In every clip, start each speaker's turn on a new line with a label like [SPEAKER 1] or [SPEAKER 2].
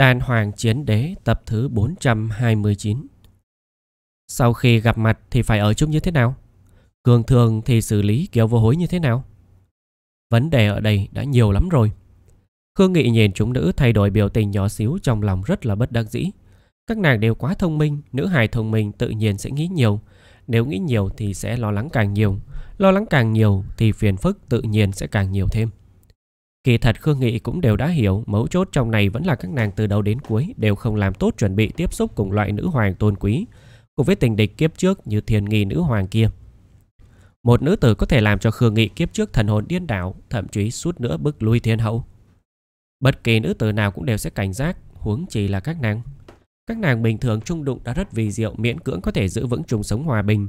[SPEAKER 1] Đàn Hoàng Chiến Đế tập thứ 429 Sau khi gặp mặt thì phải ở chung như thế nào? Cường thường thì xử lý kiểu vô hối như thế nào? Vấn đề ở đây đã nhiều lắm rồi. Khương Nghị nhìn chúng nữ thay đổi biểu tình nhỏ xíu trong lòng rất là bất đắc dĩ. Các nàng đều quá thông minh, nữ hài thông minh tự nhiên sẽ nghĩ nhiều. Nếu nghĩ nhiều thì sẽ lo lắng càng nhiều. Lo lắng càng nhiều thì phiền phức tự nhiên sẽ càng nhiều thêm. Kỳ thật Khương Nghị cũng đều đã hiểu mấu chốt trong này vẫn là các nàng từ đầu đến cuối đều không làm tốt chuẩn bị tiếp xúc cùng loại nữ hoàng tôn quý, cùng với tình địch kiếp trước như thiền nghi nữ hoàng kia. Một nữ tử có thể làm cho Khương Nghị kiếp trước thần hồn điên đảo, thậm chí suốt nữa bức lui thiên hậu. Bất kỳ nữ tử nào cũng đều sẽ cảnh giác, huống chỉ là các nàng. Các nàng bình thường trung đụng đã rất vì diệu miễn cưỡng có thể giữ vững chung sống hòa bình.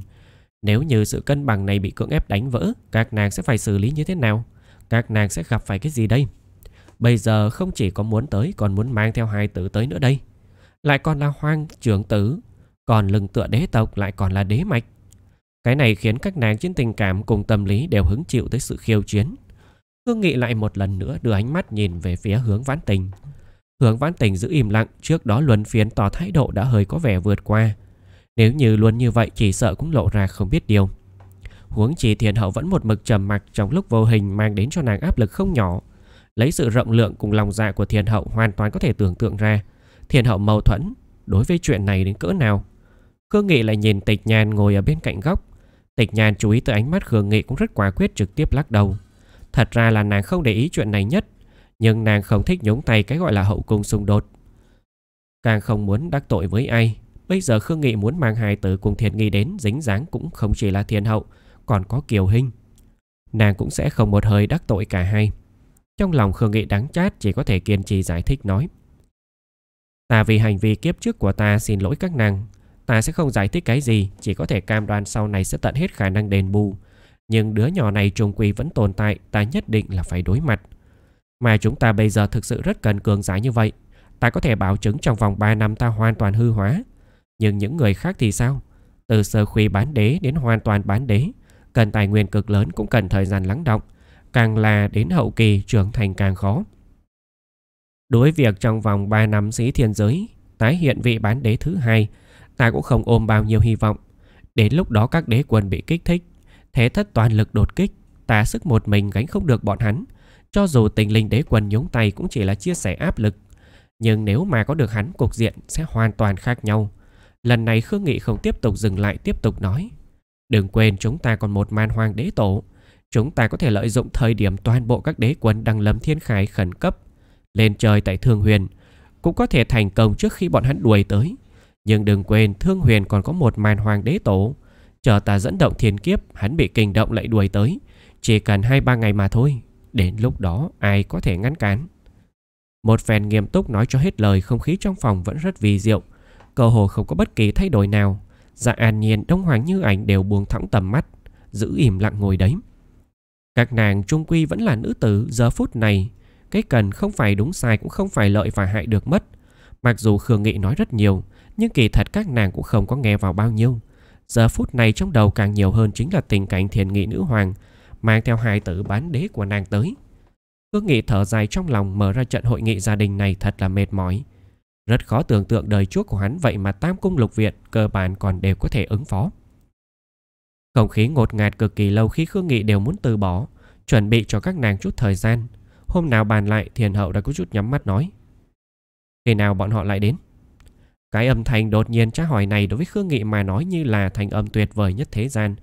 [SPEAKER 1] Nếu như sự cân bằng này bị cưỡng ép đánh vỡ, các nàng sẽ phải xử lý như thế nào? Các nàng sẽ gặp phải cái gì đây Bây giờ không chỉ có muốn tới Còn muốn mang theo hai tử tới nữa đây Lại còn là hoang trưởng tử Còn lưng tựa đế tộc lại còn là đế mạch Cái này khiến các nàng trên tình cảm Cùng tâm lý đều hứng chịu tới sự khiêu chiến Hương Nghị lại một lần nữa đưa ánh mắt nhìn về phía hướng vãn tình. Hướng vãn tình giữ im lặng trước đó luân phiến tỏ thái độ đã hơi có vẻ vượt qua. Nếu như luôn như vậy chỉ sợ cũng lộ ra không biết điều. Huống chỉ thiền hậu vẫn một mực trầm mặc trong lúc vô hình mang đến cho nàng áp lực không nhỏ. Lấy sự rộng lượng cùng lòng dạ của thiền hậu hoàn toàn có thể tưởng tượng ra. thiền hậu mâu thuẫn đối với chuyện này đến cỡ nào. Khương Nghị lại nhìn tịch nhàn ngồi ở bên cạnh góc. Tịch nhàn chú ý tới ánh mắt Khương Nghị cũng rất quả quyết trực tiếp lắc đầu. Thật ra là nàng không để ý chuyện này nhất. Nhưng nàng không thích nhúng tay cái gọi là hậu cung xung đột. Càng không muốn đắc tội với ai. Bây giờ Khương Nghị muốn mang hài tử cùng Thiền Nghi đến dính dáng cũng không chỉ là thiền hậu còn có Kiều Hinh. Nàng cũng sẽ không một hơi đắc tội cả hai. Trong lòng Khương Nghị đáng chát chỉ có thể kiên trì giải thích nói. Ta vì hành vi kiếp trước của ta xin lỗi các nàng. Ta sẽ không giải thích cái gì, chỉ có thể cam đoan sau này sẽ tận hết khả năng đền bù. Nhưng đứa nhỏ này trung quy vẫn tồn tại, ta nhất định là phải đối mặt. Mà chúng ta bây giờ thực sự rất cần cường giả như vậy. Ta có thể bảo chứng trong vòng 3 năm ta hoàn toàn hư hóa. Nhưng những người khác thì sao? Từ sơ khuy bán đế đến hoàn toàn bán đế, cần tài nguyên cực lớn cũng cần thời gian lắng động, càng là đến hậu kỳ trưởng thành càng khó. Đối việc trong vòng 3 năm sĩ thiên giới, tái hiện vị bán đế thứ hai, ta cũng không ôm bao nhiêu hy vọng. Đến lúc đó các đế quân bị kích thích, thế thất toàn lực đột kích, ta sức một mình gánh không được bọn hắn. Cho dù tình linh đế quân nhúng tay cũng chỉ là chia sẻ áp lực. Nhưng nếu mà có được hắn cục diện sẽ hoàn toàn khác nhau. Lần này Khương Nghị không tiếp tục dừng lại tiếp tục nói. Đừng quên chúng ta còn một man hoang đế tổ. Chúng ta có thể lợi dụng thời điểm toàn bộ các đế quân đang lâm thiên khải khẩn cấp. Lên trời tại Thương Huyền. Cũng có thể thành công trước khi bọn hắn đuổi tới. Nhưng đừng quên Thương Huyền còn có một man hoang đế tổ. Chờ ta dẫn động thiên kiếp, hắn bị kinh động lại đuổi tới. Chỉ cần 2-3 ngày mà thôi. Đến lúc đó ai có thể ngăn cản. Một phen nghiêm túc nói cho hết lời không khí trong phòng vẫn rất vì diệu. Cơ hồ không có bất kỳ thay đổi nào Dạ an nhiên Đông Hoàng Như Ảnh đều buông thẳng tầm mắt Giữ im lặng ngồi đấy Các nàng trung quy vẫn là nữ tử Giờ phút này Cái cần không phải đúng sai cũng không phải lợi và hại được mất Mặc dù Khương Nghị nói rất nhiều Nhưng kỳ thật các nàng cũng không có nghe vào bao nhiêu Giờ phút này trong đầu càng nhiều hơn Chính là tình cảnh thiền nghị nữ hoàng Mang theo hai tử bán đế của nàng tới Khương Nghị thở dài trong lòng Mở ra trận hội nghị gia đình này thật là mệt mỏi rất khó tưởng tượng đời trước của hắn vậy mà tam cung lục viện cơ bản còn đều có thể ứng phó. Không khí ngột ngạt cực kỳ lâu khi Khương Nghị đều muốn từ bỏ, chuẩn bị cho các nàng chút thời gian. Hôm nào bàn lại thiền hậu đã có chút nhắm mắt nói. Khi nào bọn họ lại đến? Cái âm thanh đột nhiên trả hỏi này đối với Khương Nghị mà nói như là thành âm tuyệt vời nhất thế gian.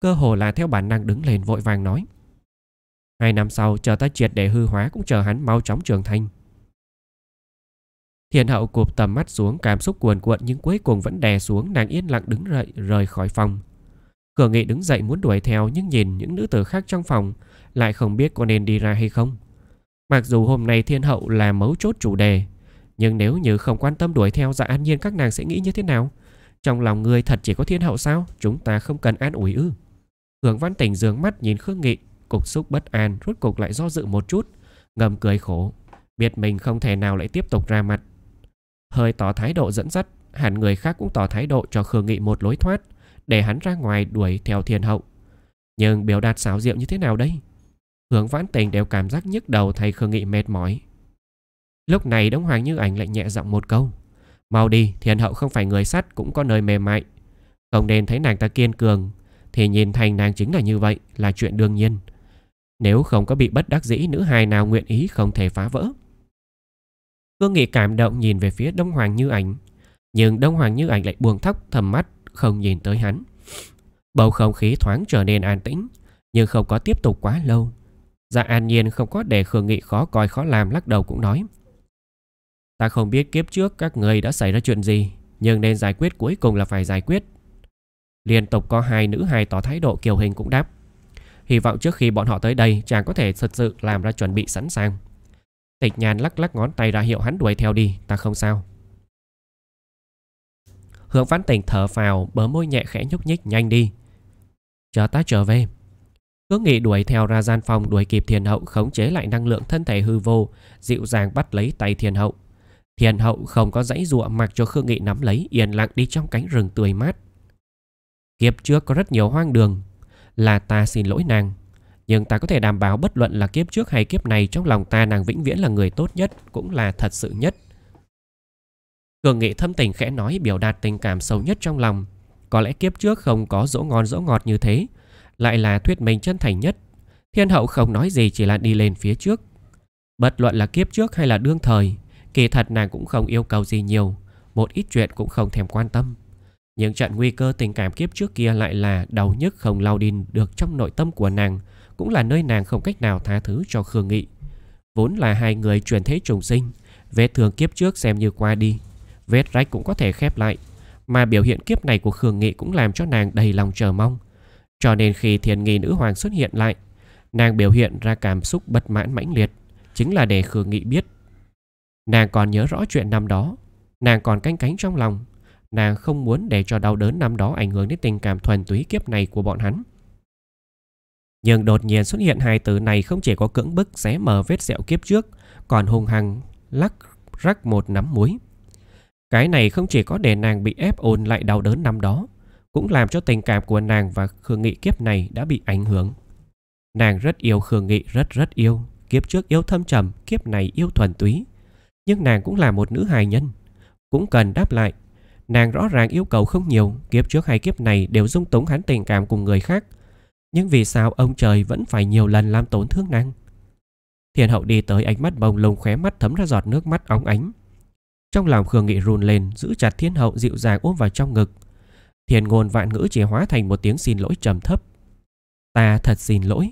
[SPEAKER 1] Cơ hồ là theo bản năng đứng lên vội vàng nói. Hai năm sau chờ ta triệt để hư hóa cũng chờ hắn mau chóng trưởng thành. Thiền hậu cụp tầm mắt xuống cảm xúc cuồn cuộn nhưng cuối cùng vẫn đè xuống nàng yên lặng đứng dậy rời khỏi phòng. Cửa nghị đứng dậy muốn đuổi theo nhưng nhìn những nữ tử khác trong phòng lại không biết có nên đi ra hay không. Mặc dù hôm nay thiên hậu là mấu chốt chủ đề nhưng nếu như không quan tâm đuổi theo dạ an nhiên các nàng sẽ nghĩ như thế nào? Trong lòng người thật chỉ có thiên hậu sao? Chúng ta không cần an ủi ư. Hưởng văn tỉnh dường mắt nhìn Khương Nghị, cục xúc bất an, rốt cục lại do dự một chút, ngầm cười khổ. Biết mình không thể nào lại tiếp tục ra mặt, hơi tỏ thái độ dẫn dắt, hẳn người khác cũng tỏ thái độ cho Khương Nghị một lối thoát, để hắn ra ngoài đuổi theo thiên hậu. Nhưng biểu đạt xáo diệu như thế nào đây? Hướng vãn tình đều cảm giác nhức đầu thay Khương Nghị mệt mỏi. Lúc này Đông Hoàng Như Ảnh lại nhẹ giọng một câu. Mau đi, thiên hậu không phải người sắt cũng có nơi mềm mại. Không nên thấy nàng ta kiên cường, thì nhìn thành nàng chính là như vậy là chuyện đương nhiên. Nếu không có bị bất đắc dĩ nữ hài nào nguyện ý không thể phá vỡ. Vương Nghị cảm động nhìn về phía Đông Hoàng Như Ảnh. Nhưng Đông Hoàng Như Ảnh lại buông thóc thầm mắt, không nhìn tới hắn. Bầu không khí thoáng trở nên an tĩnh, nhưng không có tiếp tục quá lâu. Dạ an nhiên không có để Khương Nghị khó coi khó làm lắc đầu cũng nói. Ta không biết kiếp trước các người đã xảy ra chuyện gì, nhưng nên giải quyết cuối cùng là phải giải quyết. Liên tục có hai nữ hài tỏ thái độ kiều hình cũng đáp. Hy vọng trước khi bọn họ tới đây chàng có thể thật sự làm ra chuẩn bị sẵn sàng. Tịch nhàn lắc lắc ngón tay ra hiệu hắn đuổi theo đi, ta không sao. Hướng Văn Tình thở phào, bờ môi nhẹ khẽ nhúc nhích nhanh đi. Chờ ta trở về. Cứ nghị đuổi theo ra gian phòng đuổi kịp thiền hậu khống chế lại năng lượng thân thể hư vô, dịu dàng bắt lấy tay thiền hậu. Thiền hậu không có dãy dụa mặc cho Khương Nghị nắm lấy yên lặng đi trong cánh rừng tươi mát. Kiếp trước có rất nhiều hoang đường, là ta xin lỗi nàng. Nhưng ta có thể đảm bảo bất luận là kiếp trước hay kiếp này trong lòng ta nàng vĩnh viễn là người tốt nhất, cũng là thật sự nhất. Cường nghị thâm tình khẽ nói biểu đạt tình cảm sâu nhất trong lòng. Có lẽ kiếp trước không có dỗ ngon dỗ ngọt như thế, lại là thuyết mình chân thành nhất. Thiên hậu không nói gì chỉ là đi lên phía trước. Bất luận là kiếp trước hay là đương thời, kỳ thật nàng cũng không yêu cầu gì nhiều, một ít chuyện cũng không thèm quan tâm. những trận nguy cơ tình cảm kiếp trước kia lại là đau nhức không lau đi được trong nội tâm của nàng, cũng là nơi nàng không cách nào tha thứ cho Khương Nghị. Vốn là hai người truyền thế trùng sinh, vết thương kiếp trước xem như qua đi, vết rách cũng có thể khép lại, mà biểu hiện kiếp này của Khương Nghị cũng làm cho nàng đầy lòng chờ mong. Cho nên khi thiền nghi nữ hoàng xuất hiện lại, nàng biểu hiện ra cảm xúc bất mãn mãnh liệt, chính là để Khương Nghị biết. Nàng còn nhớ rõ chuyện năm đó, nàng còn canh cánh trong lòng, nàng không muốn để cho đau đớn năm đó ảnh hưởng đến tình cảm thuần túy kiếp này của bọn hắn. Nhưng đột nhiên xuất hiện hai từ này không chỉ có cưỡng bức xé mở vết sẹo kiếp trước, còn hung hăng lắc rắc một nắm muối. Cái này không chỉ có để nàng bị ép ồn lại đau đớn năm đó, cũng làm cho tình cảm của nàng và Khương Nghị kiếp này đã bị ảnh hưởng. Nàng rất yêu Khương Nghị rất rất yêu, kiếp trước yêu thâm trầm, kiếp này yêu thuần túy. Nhưng nàng cũng là một nữ hài nhân, cũng cần đáp lại. Nàng rõ ràng yêu cầu không nhiều, kiếp trước hay kiếp này đều dung túng hắn tình cảm cùng người khác, nhưng vì sao ông trời vẫn phải nhiều lần làm tổn thương nàng? thiền hậu đi tới ánh mắt bồng lồng khóe mắt thấm ra giọt nước mắt óng ánh. Trong lòng Khương Nghị run lên, giữ chặt thiên hậu dịu dàng ôm vào trong ngực. Thiên ngôn vạn ngữ chỉ hóa thành một tiếng xin lỗi trầm thấp. Ta thật xin lỗi.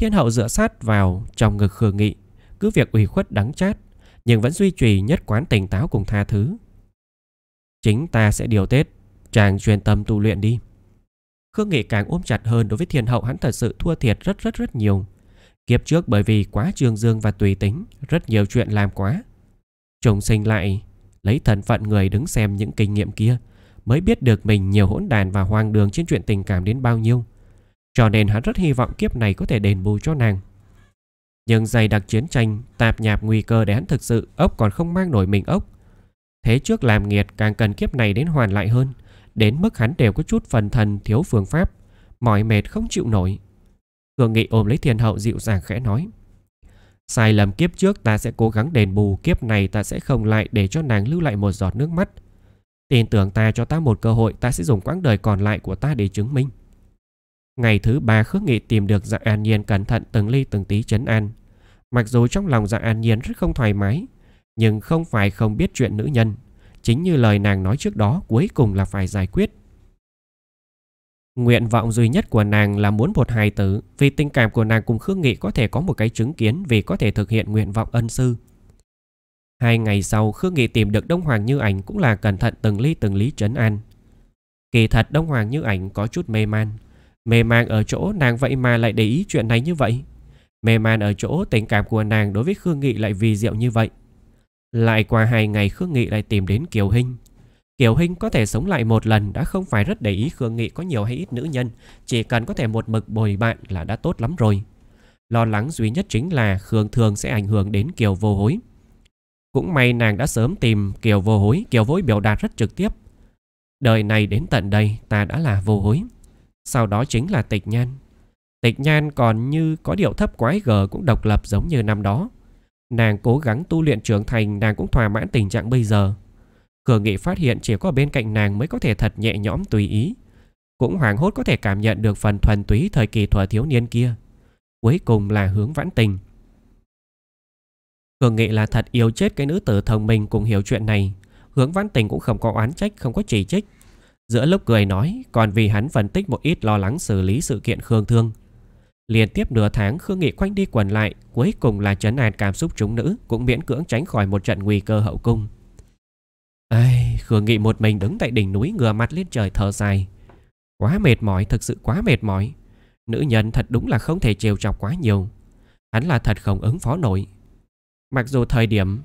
[SPEAKER 1] Thiên hậu dựa sát vào trong ngực Khương Nghị, cứ việc ủy khuất đắng chát, nhưng vẫn duy trì nhất quán tỉnh táo cùng tha thứ. Chính ta sẽ điều tết, chàng chuyên tâm tu luyện đi. Khương Nghị càng ôm chặt hơn đối với thiên hậu hắn thật sự thua thiệt rất rất rất nhiều. Kiếp trước bởi vì quá trương dương và tùy tính, rất nhiều chuyện làm quá. Trùng sinh lại, lấy thần phận người đứng xem những kinh nghiệm kia, mới biết được mình nhiều hỗn đàn và hoang đường trên chuyện tình cảm đến bao nhiêu. Cho nên hắn rất hy vọng kiếp này có thể đền bù cho nàng. Nhưng dày đặc chiến tranh, tạp nhạp nguy cơ để hắn thực sự ốc còn không mang nổi mình ốc. Thế trước làm nghiệt càng cần kiếp này đến hoàn lại hơn đến mức hắn đều có chút phần thần thiếu phương pháp, mỏi mệt không chịu nổi. Cường Nghị ôm lấy thiên hậu dịu dàng khẽ nói. Sai lầm kiếp trước ta sẽ cố gắng đền bù, kiếp này ta sẽ không lại để cho nàng lưu lại một giọt nước mắt. Tin tưởng ta cho ta một cơ hội, ta sẽ dùng quãng đời còn lại của ta để chứng minh. Ngày thứ ba khước nghị tìm được dạng an nhiên cẩn thận từng ly từng tí chấn an. Mặc dù trong lòng dạng an nhiên rất không thoải mái, nhưng không phải không biết chuyện nữ nhân. Chính như lời nàng nói trước đó cuối cùng là phải giải quyết. Nguyện vọng duy nhất của nàng là muốn một hài tử vì tình cảm của nàng cùng Khương Nghị có thể có một cái chứng kiến vì có thể thực hiện nguyện vọng ân sư. Hai ngày sau Khương Nghị tìm được Đông Hoàng Như Ảnh cũng là cẩn thận từng ly từng lý trấn an. Kỳ thật Đông Hoàng Như Ảnh có chút mê man. Mê man ở chỗ nàng vậy mà lại để ý chuyện này như vậy. Mê man ở chỗ tình cảm của nàng đối với Khương Nghị lại vì diệu như vậy. Lại qua hai ngày Khương Nghị lại tìm đến Kiều Hinh. Kiều Hinh có thể sống lại một lần đã không phải rất để ý Khương Nghị có nhiều hay ít nữ nhân, chỉ cần có thể một mực bồi bạn là đã tốt lắm rồi. Lo lắng duy nhất chính là Khương Thường sẽ ảnh hưởng đến Kiều Vô Hối. Cũng may nàng đã sớm tìm Kiều Vô Hối, Kiều vối biểu đạt rất trực tiếp. Đời này đến tận đây ta đã là Vô Hối. Sau đó chính là Tịch Nhan. Tịch Nhan còn như có điệu thấp quái gờ cũng độc lập giống như năm đó. Nàng cố gắng tu luyện trưởng thành nàng cũng thỏa mãn tình trạng bây giờ. Khương Nghị phát hiện chỉ có bên cạnh nàng mới có thể thật nhẹ nhõm tùy ý. Cũng hoảng hốt có thể cảm nhận được phần thuần túy thời kỳ thuở thiếu niên kia. Cuối cùng là hướng vãn tình. Khương Nghị là thật yêu chết cái nữ tử thông minh cùng hiểu chuyện này. Hướng vãn tình cũng không có oán trách, không có chỉ trích. Giữa lúc cười nói, còn vì hắn phân tích một ít lo lắng xử lý sự kiện Khương Thương, Liên tiếp nửa tháng Khương Nghị quanh đi quần lại, cuối cùng là chấn an cảm xúc chúng nữ cũng miễn cưỡng tránh khỏi một trận nguy cơ hậu cung. Ai, Khương Nghị một mình đứng tại đỉnh núi ngửa mặt lên trời thở dài. Quá mệt mỏi, thực sự quá mệt mỏi. Nữ nhân thật đúng là không thể trêu chọc quá nhiều. Hắn là thật không ứng phó nổi. Mặc dù thời điểm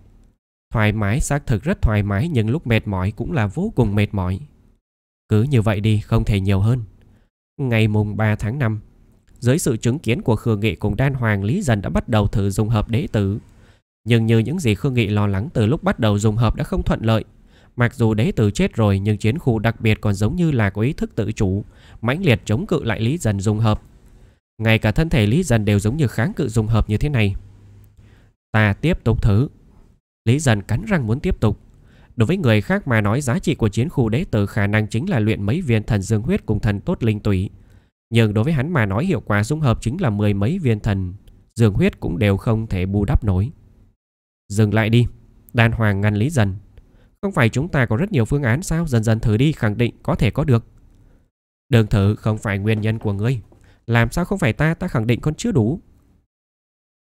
[SPEAKER 1] thoải mái xác thực rất thoải mái nhưng lúc mệt mỏi cũng là vô cùng mệt mỏi. Cứ như vậy đi, không thể nhiều hơn. Ngày mùng 3 tháng 5, dưới sự chứng kiến của Khương Nghị cùng Đan Hoàng Lý Dần đã bắt đầu thử dùng hợp đế tử. Nhưng như những gì Khương Nghị lo lắng từ lúc bắt đầu dùng hợp đã không thuận lợi. Mặc dù đế tử chết rồi nhưng chiến khu đặc biệt còn giống như là có ý thức tự chủ, mãnh liệt chống cự lại Lý Dần dùng hợp. Ngay cả thân thể Lý Dần đều giống như kháng cự dùng hợp như thế này. Ta tiếp tục thử. Lý Dần cắn răng muốn tiếp tục. Đối với người khác mà nói giá trị của chiến khu đế tử khả năng chính là luyện mấy viên thần dương huyết cùng thần tốt linh tủy nhưng đối với hắn mà nói hiệu quả dung hợp chính là mười mấy viên thần, dường huyết cũng đều không thể bù đắp nổi. Dừng lại đi, đan hoàng ngăn lý dần. Không phải chúng ta có rất nhiều phương án sao dần dần thử đi khẳng định có thể có được. Đường thử không phải nguyên nhân của ngươi. Làm sao không phải ta, ta khẳng định con chưa đủ.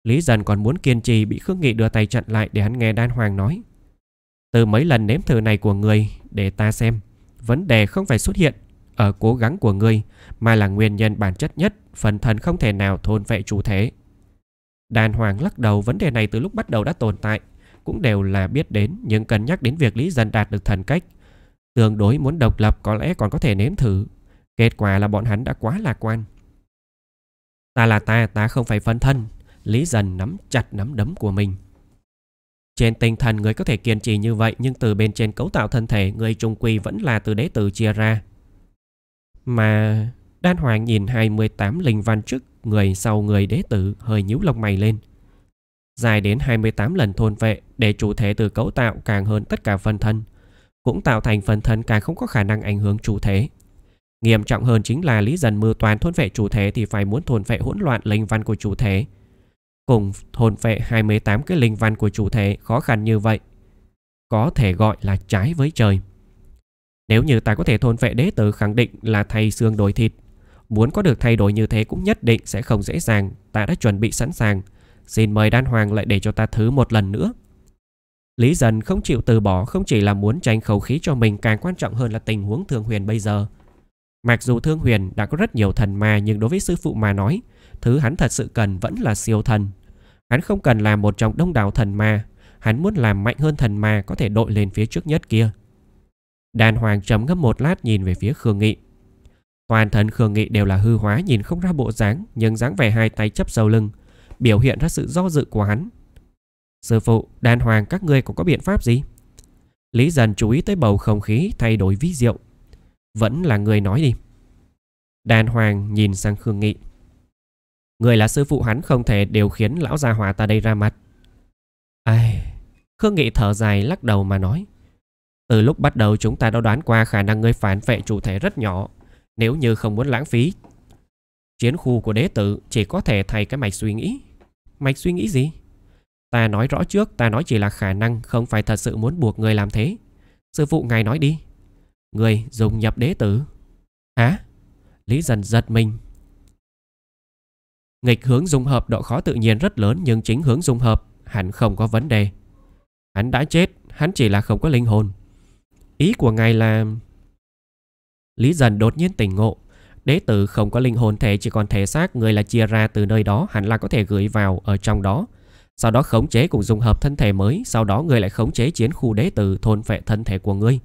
[SPEAKER 1] Lý dần còn muốn kiên trì bị Khương Nghị đưa tay chặn lại để hắn nghe đan hoàng nói. Từ mấy lần nếm thử này của người để ta xem, vấn đề không phải xuất hiện ở cố gắng của ngươi mà là nguyên nhân bản chất nhất phần thần không thể nào thôn vệ chủ thể. Đàn Hoàng lắc đầu vấn đề này từ lúc bắt đầu đã tồn tại, cũng đều là biết đến nhưng cần nhắc đến việc Lý Dân đạt được thần cách. Tương đối muốn độc lập có lẽ còn có thể nếm thử. Kết quả là bọn hắn đã quá lạc quan. Ta là ta, ta không phải phân thân. Lý Dần nắm chặt nắm đấm của mình. Trên tinh thần người có thể kiên trì như vậy nhưng từ bên trên cấu tạo thân thể người trung quy vẫn là từ đế tử chia ra. Mà Đan Hoàng nhìn hai mươi tám linh văn chức người sau người đế tử hơi nhíu lông mày lên. Dài đến 28 lần thôn vệ để chủ thể từ cấu tạo càng hơn tất cả phần thân. Cũng tạo thành phần thân càng không có khả năng ảnh hưởng chủ thể. Nghiêm trọng hơn chính là lý dần mưa toàn thôn vệ chủ thể thì phải muốn thôn vệ hỗn loạn linh văn của chủ thể. Cùng thôn vệ 28 cái linh văn của chủ thể khó khăn như vậy. Có thể gọi là trái với trời. Nếu như ta có thể thôn vệ đế tử khẳng định là thay xương đổi thịt. Muốn có được thay đổi như thế cũng nhất định sẽ không dễ dàng, ta đã chuẩn bị sẵn sàng. Xin mời đan hoàng lại để cho ta thứ một lần nữa. Lý dần không chịu từ bỏ không chỉ là muốn tranh khẩu khí cho mình càng quan trọng hơn là tình huống Thương Huyền bây giờ. Mặc dù Thương Huyền đã có rất nhiều thần ma nhưng đối với sư phụ mà nói, thứ hắn thật sự cần vẫn là siêu thần. Hắn không cần làm một trong đông đảo thần ma, hắn muốn làm mạnh hơn thần ma có thể đội lên phía trước nhất kia. Đàn hoàng trầm ngâm một lát nhìn về phía Khương Nghị. Toàn thân Khương Nghị đều là hư hóa nhìn không ra bộ dáng nhưng dáng vẻ hai tay chấp sau lưng, biểu hiện ra sự do dự của hắn. Sư phụ, đàn hoàng các ngươi cũng có biện pháp gì? Lý dần chú ý tới bầu không khí thay đổi ví diệu. Vẫn là người nói đi. Đàn hoàng nhìn sang Khương Nghị. Người là sư phụ hắn không thể điều khiến lão gia hòa ta đây ra mặt. Ai... Khương Nghị thở dài lắc đầu mà nói. Từ lúc bắt đầu chúng ta đã đoán qua khả năng ngươi phản vệ chủ thể rất nhỏ, nếu như không muốn lãng phí. Chiến khu của đế tử chỉ có thể thay cái mạch suy nghĩ. Mạch suy nghĩ gì? Ta nói rõ trước, ta nói chỉ là khả năng, không phải thật sự muốn buộc người làm thế. Sư phụ ngài nói đi. Người dùng nhập đế tử. Hả? Lý dần giật mình. Nghịch hướng dung hợp độ khó tự nhiên rất lớn nhưng chính hướng dung hợp, hắn không có vấn đề. Hắn đã chết, hắn chỉ là không có linh hồn. Ý của ngài là... Lý dần đột nhiên tỉnh ngộ. Đế tử không có linh hồn thể chỉ còn thể xác người là chia ra từ nơi đó hẳn là có thể gửi vào ở trong đó. Sau đó khống chế cùng dùng hợp thân thể mới, sau đó người lại khống chế chiến khu đế tử thôn phệ thân thể của ngươi.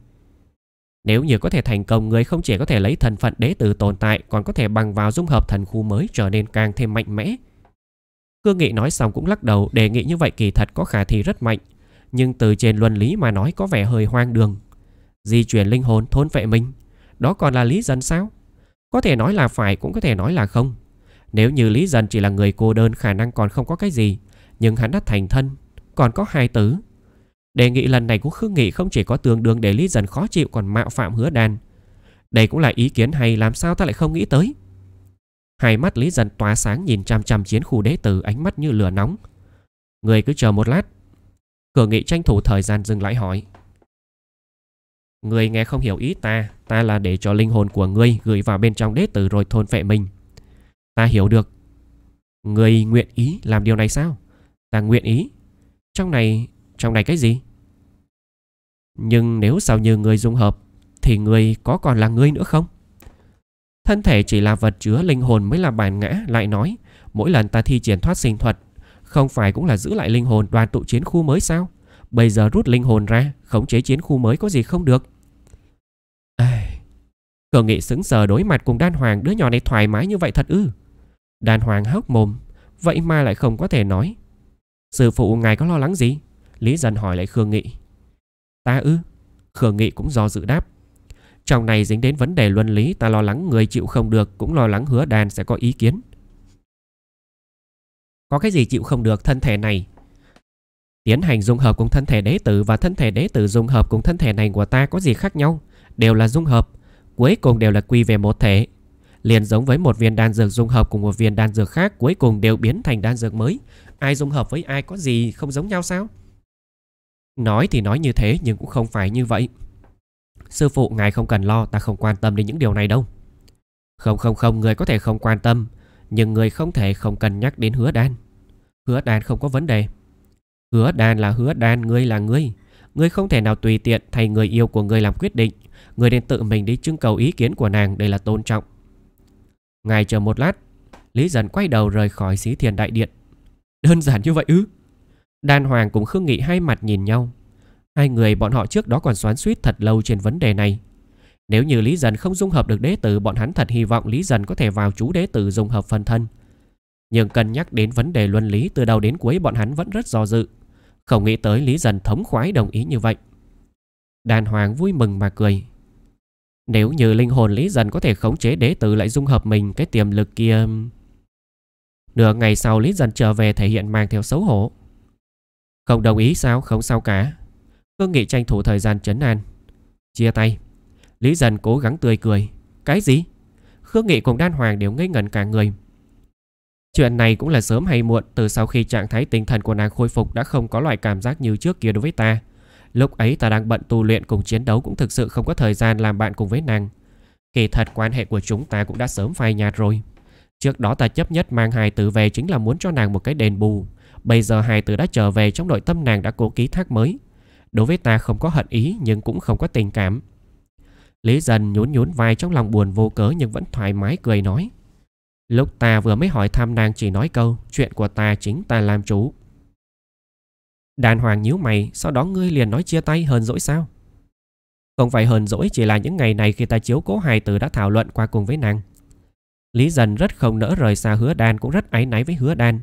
[SPEAKER 1] Nếu như có thể thành công, người không chỉ có thể lấy thân phận đế tử tồn tại, còn có thể bằng vào dung hợp thần khu mới trở nên càng thêm mạnh mẽ. Cương Nghị nói xong cũng lắc đầu, đề nghị như vậy kỳ thật có khả thi rất mạnh, nhưng từ trên luân lý mà nói có vẻ hơi hoang đường. Di chuyển linh hồn thôn vệ mình Đó còn là Lý Dân sao Có thể nói là phải cũng có thể nói là không Nếu như Lý Dân chỉ là người cô đơn Khả năng còn không có cái gì Nhưng hắn đã thành thân Còn có hai tử Đề nghị lần này của Khương Nghị không chỉ có tương đương để Lý dần khó chịu Còn mạo phạm hứa đàn Đây cũng là ý kiến hay làm sao ta lại không nghĩ tới Hai mắt Lý dần tỏa sáng nhìn chăm chăm chiến khu đế tử ánh mắt như lửa nóng. Người cứ chờ một lát. Cửa nghị tranh thủ thời gian dừng lại hỏi. Người nghe không hiểu ý ta Ta là để cho linh hồn của ngươi Gửi vào bên trong đế tử rồi thôn phệ mình Ta hiểu được Người nguyện ý làm điều này sao Ta nguyện ý Trong này, trong này cái gì Nhưng nếu sao như người dung hợp Thì người có còn là ngươi nữa không Thân thể chỉ là vật chứa linh hồn mới là bản ngã Lại nói Mỗi lần ta thi triển thoát sinh thuật Không phải cũng là giữ lại linh hồn đoàn tụ chiến khu mới sao Bây giờ rút linh hồn ra, khống chế chiến khu mới có gì không được. À, cờ nghị xứng sờ đối mặt cùng đan hoàng đứa nhỏ này thoải mái như vậy thật ư. Đan hoàng hốc mồm, vậy mà lại không có thể nói. Sư phụ ngài có lo lắng gì? Lý dần hỏi lại Khương Nghị. Ta ư? Khương Nghị cũng do dự đáp. Trong này dính đến vấn đề luân lý ta lo lắng người chịu không được cũng lo lắng hứa đàn sẽ có ý kiến. Có cái gì chịu không được thân thể này tiến hành dung hợp cùng thân thể đế tử và thân thể đế tử dung hợp cùng thân thể này của ta có gì khác nhau? Đều là dung hợp, cuối cùng đều là quy về một thể. Liền giống với một viên đan dược dung hợp cùng một viên đan dược khác cuối cùng đều biến thành đan dược mới. Ai dung hợp với ai có gì không giống nhau sao? Nói thì nói như thế nhưng cũng không phải như vậy. Sư phụ ngài không cần lo ta không quan tâm đến những điều này đâu. Không không không người có thể không quan tâm nhưng người không thể không cần nhắc đến hứa đan. Hứa đan không có vấn đề. Hứa đàn là hứa đàn, ngươi là ngươi. Ngươi không thể nào tùy tiện thay người yêu của ngươi làm quyết định. Ngươi nên tự mình đi trưng cầu ý kiến của nàng, đây là tôn trọng. Ngài chờ một lát, Lý Dần quay đầu rời khỏi xí thiền đại điện. Đơn giản như vậy ư? Đan Hoàng cũng Khương Nghị hai mặt nhìn nhau. Hai người bọn họ trước đó còn xoắn suýt thật lâu trên vấn đề này. Nếu như Lý Dần không dung hợp được đế tử, bọn hắn thật hy vọng Lý Dần có thể vào chú đế tử dung hợp phân thân. Nhưng cân nhắc đến vấn đề luân lý từ đầu đến cuối bọn hắn vẫn rất do dự. Không nghĩ tới Lý Dân thống khoái đồng ý như vậy Đàn hoàng vui mừng mà cười Nếu như linh hồn Lý Dân có thể khống chế đế tử lại dung hợp mình cái tiềm lực kia Nửa ngày sau Lý Dân trở về thể hiện mang theo xấu hổ Không đồng ý sao không sao cả Cương nghị tranh thủ thời gian chấn an Chia tay Lý Dân cố gắng tươi cười Cái gì? Khương Nghị cùng Đan Hoàng đều ngây ngẩn cả người Chuyện này cũng là sớm hay muộn từ sau khi trạng thái tinh thần của nàng khôi phục đã không có loại cảm giác như trước kia đối với ta. Lúc ấy ta đang bận tu luyện cùng chiến đấu cũng thực sự không có thời gian làm bạn cùng với nàng. Kỳ thật quan hệ của chúng ta cũng đã sớm phai nhạt rồi. Trước đó ta chấp nhất mang hài tử về chính là muốn cho nàng một cái đền bù. Bây giờ hài tử đã trở về trong nội tâm nàng đã cố ký thác mới. Đối với ta không có hận ý nhưng cũng không có tình cảm. Lý dần nhún nhún vai trong lòng buồn vô cớ nhưng vẫn thoải mái cười nói. Lúc ta vừa mới hỏi thăm nàng chỉ nói câu Chuyện của ta chính ta làm chủ Đàn hoàng nhíu mày Sau đó ngươi liền nói chia tay hờn dỗi sao Không phải hờn dỗi Chỉ là những ngày này khi ta chiếu cố hài tử Đã thảo luận qua cùng với nàng Lý dần rất không nỡ rời xa hứa đan Cũng rất áy náy với hứa đan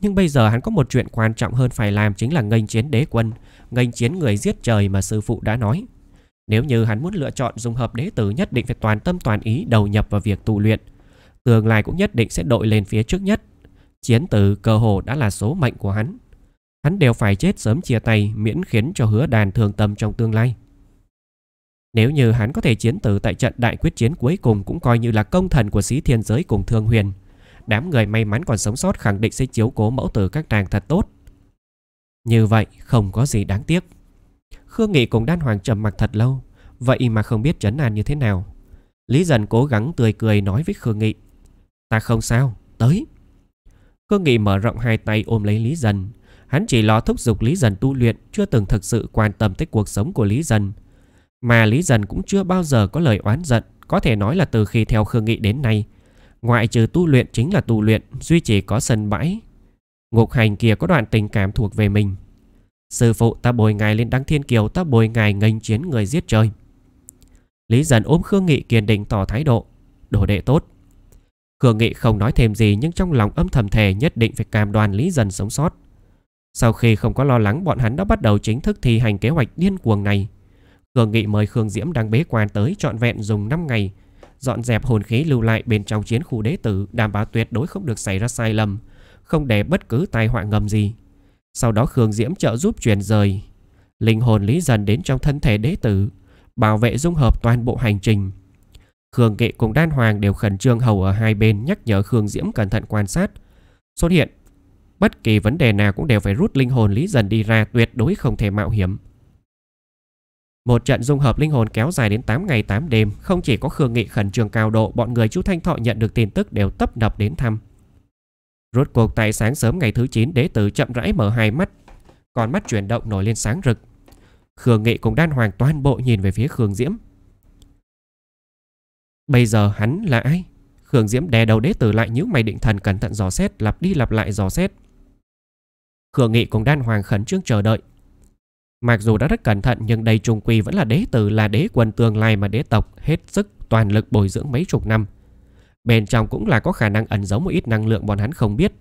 [SPEAKER 1] Nhưng bây giờ hắn có một chuyện quan trọng hơn phải làm Chính là nghênh chiến đế quân Nghênh chiến người giết trời mà sư phụ đã nói Nếu như hắn muốn lựa chọn dùng hợp đế tử Nhất định phải toàn tâm toàn ý đầu nhập vào việc tu luyện tương lai cũng nhất định sẽ đội lên phía trước nhất. Chiến tử cơ hồ đã là số mệnh của hắn. Hắn đều phải chết sớm chia tay miễn khiến cho hứa đàn thương tâm trong tương lai. Nếu như hắn có thể chiến tử tại trận đại quyết chiến cuối cùng cũng coi như là công thần của sĩ thiên giới cùng thương huyền. Đám người may mắn còn sống sót khẳng định sẽ chiếu cố mẫu tử các nàng thật tốt. Như vậy không có gì đáng tiếc. Khương Nghị cùng Đan Hoàng trầm mặt thật lâu, vậy mà không biết chấn an như thế nào. Lý Dần cố gắng tươi cười nói với Khương Nghị. Ta không sao, tới. Cơ nghị mở rộng hai tay ôm lấy Lý Dân. Hắn chỉ lo thúc giục Lý Dân tu luyện, chưa từng thực sự quan tâm tới cuộc sống của Lý Dân. Mà Lý Dân cũng chưa bao giờ có lời oán giận, có thể nói là từ khi theo Khương Nghị đến nay. Ngoại trừ tu luyện chính là tu luyện, duy chỉ có sân bãi. Ngục hành kia có đoạn tình cảm thuộc về mình. Sư phụ ta bồi ngài lên đăng thiên kiều, ta bồi ngài nghênh chiến người giết trời. Lý Dân ôm Khương Nghị kiên định tỏ thái độ. Đồ đệ tốt, Khương Nghị không nói thêm gì nhưng trong lòng âm thầm thề nhất định phải cam đoan Lý Dân sống sót. Sau khi không có lo lắng bọn hắn đã bắt đầu chính thức thi hành kế hoạch điên cuồng này. Khương Nghị mời Khương Diễm đang bế quan tới trọn vẹn dùng 5 ngày, dọn dẹp hồn khí lưu lại bên trong chiến khu đế tử đảm bảo tuyệt đối không được xảy ra sai lầm, không để bất cứ tai họa ngầm gì. Sau đó Khương Diễm trợ giúp chuyển rời linh hồn Lý Dân đến trong thân thể đế tử, bảo vệ dung hợp toàn bộ hành trình. Khương Kỵ cùng Đan Hoàng đều khẩn trương hầu ở hai bên nhắc nhở Khương Diễm cẩn thận quan sát. Xuất hiện, bất kỳ vấn đề nào cũng đều phải rút linh hồn Lý Dần đi ra tuyệt đối không thể mạo hiểm. Một trận dung hợp linh hồn kéo dài đến 8 ngày 8 đêm, không chỉ có Khương Nghị khẩn trương cao độ, bọn người chú Thanh Thọ nhận được tin tức đều tấp nập đến thăm. Rốt cuộc tại sáng sớm ngày thứ 9, đế tử chậm rãi mở hai mắt, còn mắt chuyển động nổi lên sáng rực. Khương Nghị cùng Đan Hoàng toàn bộ nhìn về phía Khương Diễm, Bây giờ hắn là ai? Khương Diễm đè đầu đế tử lại nhíu mày định thần cẩn thận dò xét, lặp đi lặp lại dò xét. Khương Nghị cùng đan hoàng khẩn trương chờ đợi. Mặc dù đã rất cẩn thận nhưng đây trung quy vẫn là đế tử là đế quân tương lai mà đế tộc hết sức toàn lực bồi dưỡng mấy chục năm. Bên trong cũng là có khả năng ẩn giấu một ít năng lượng bọn hắn không biết.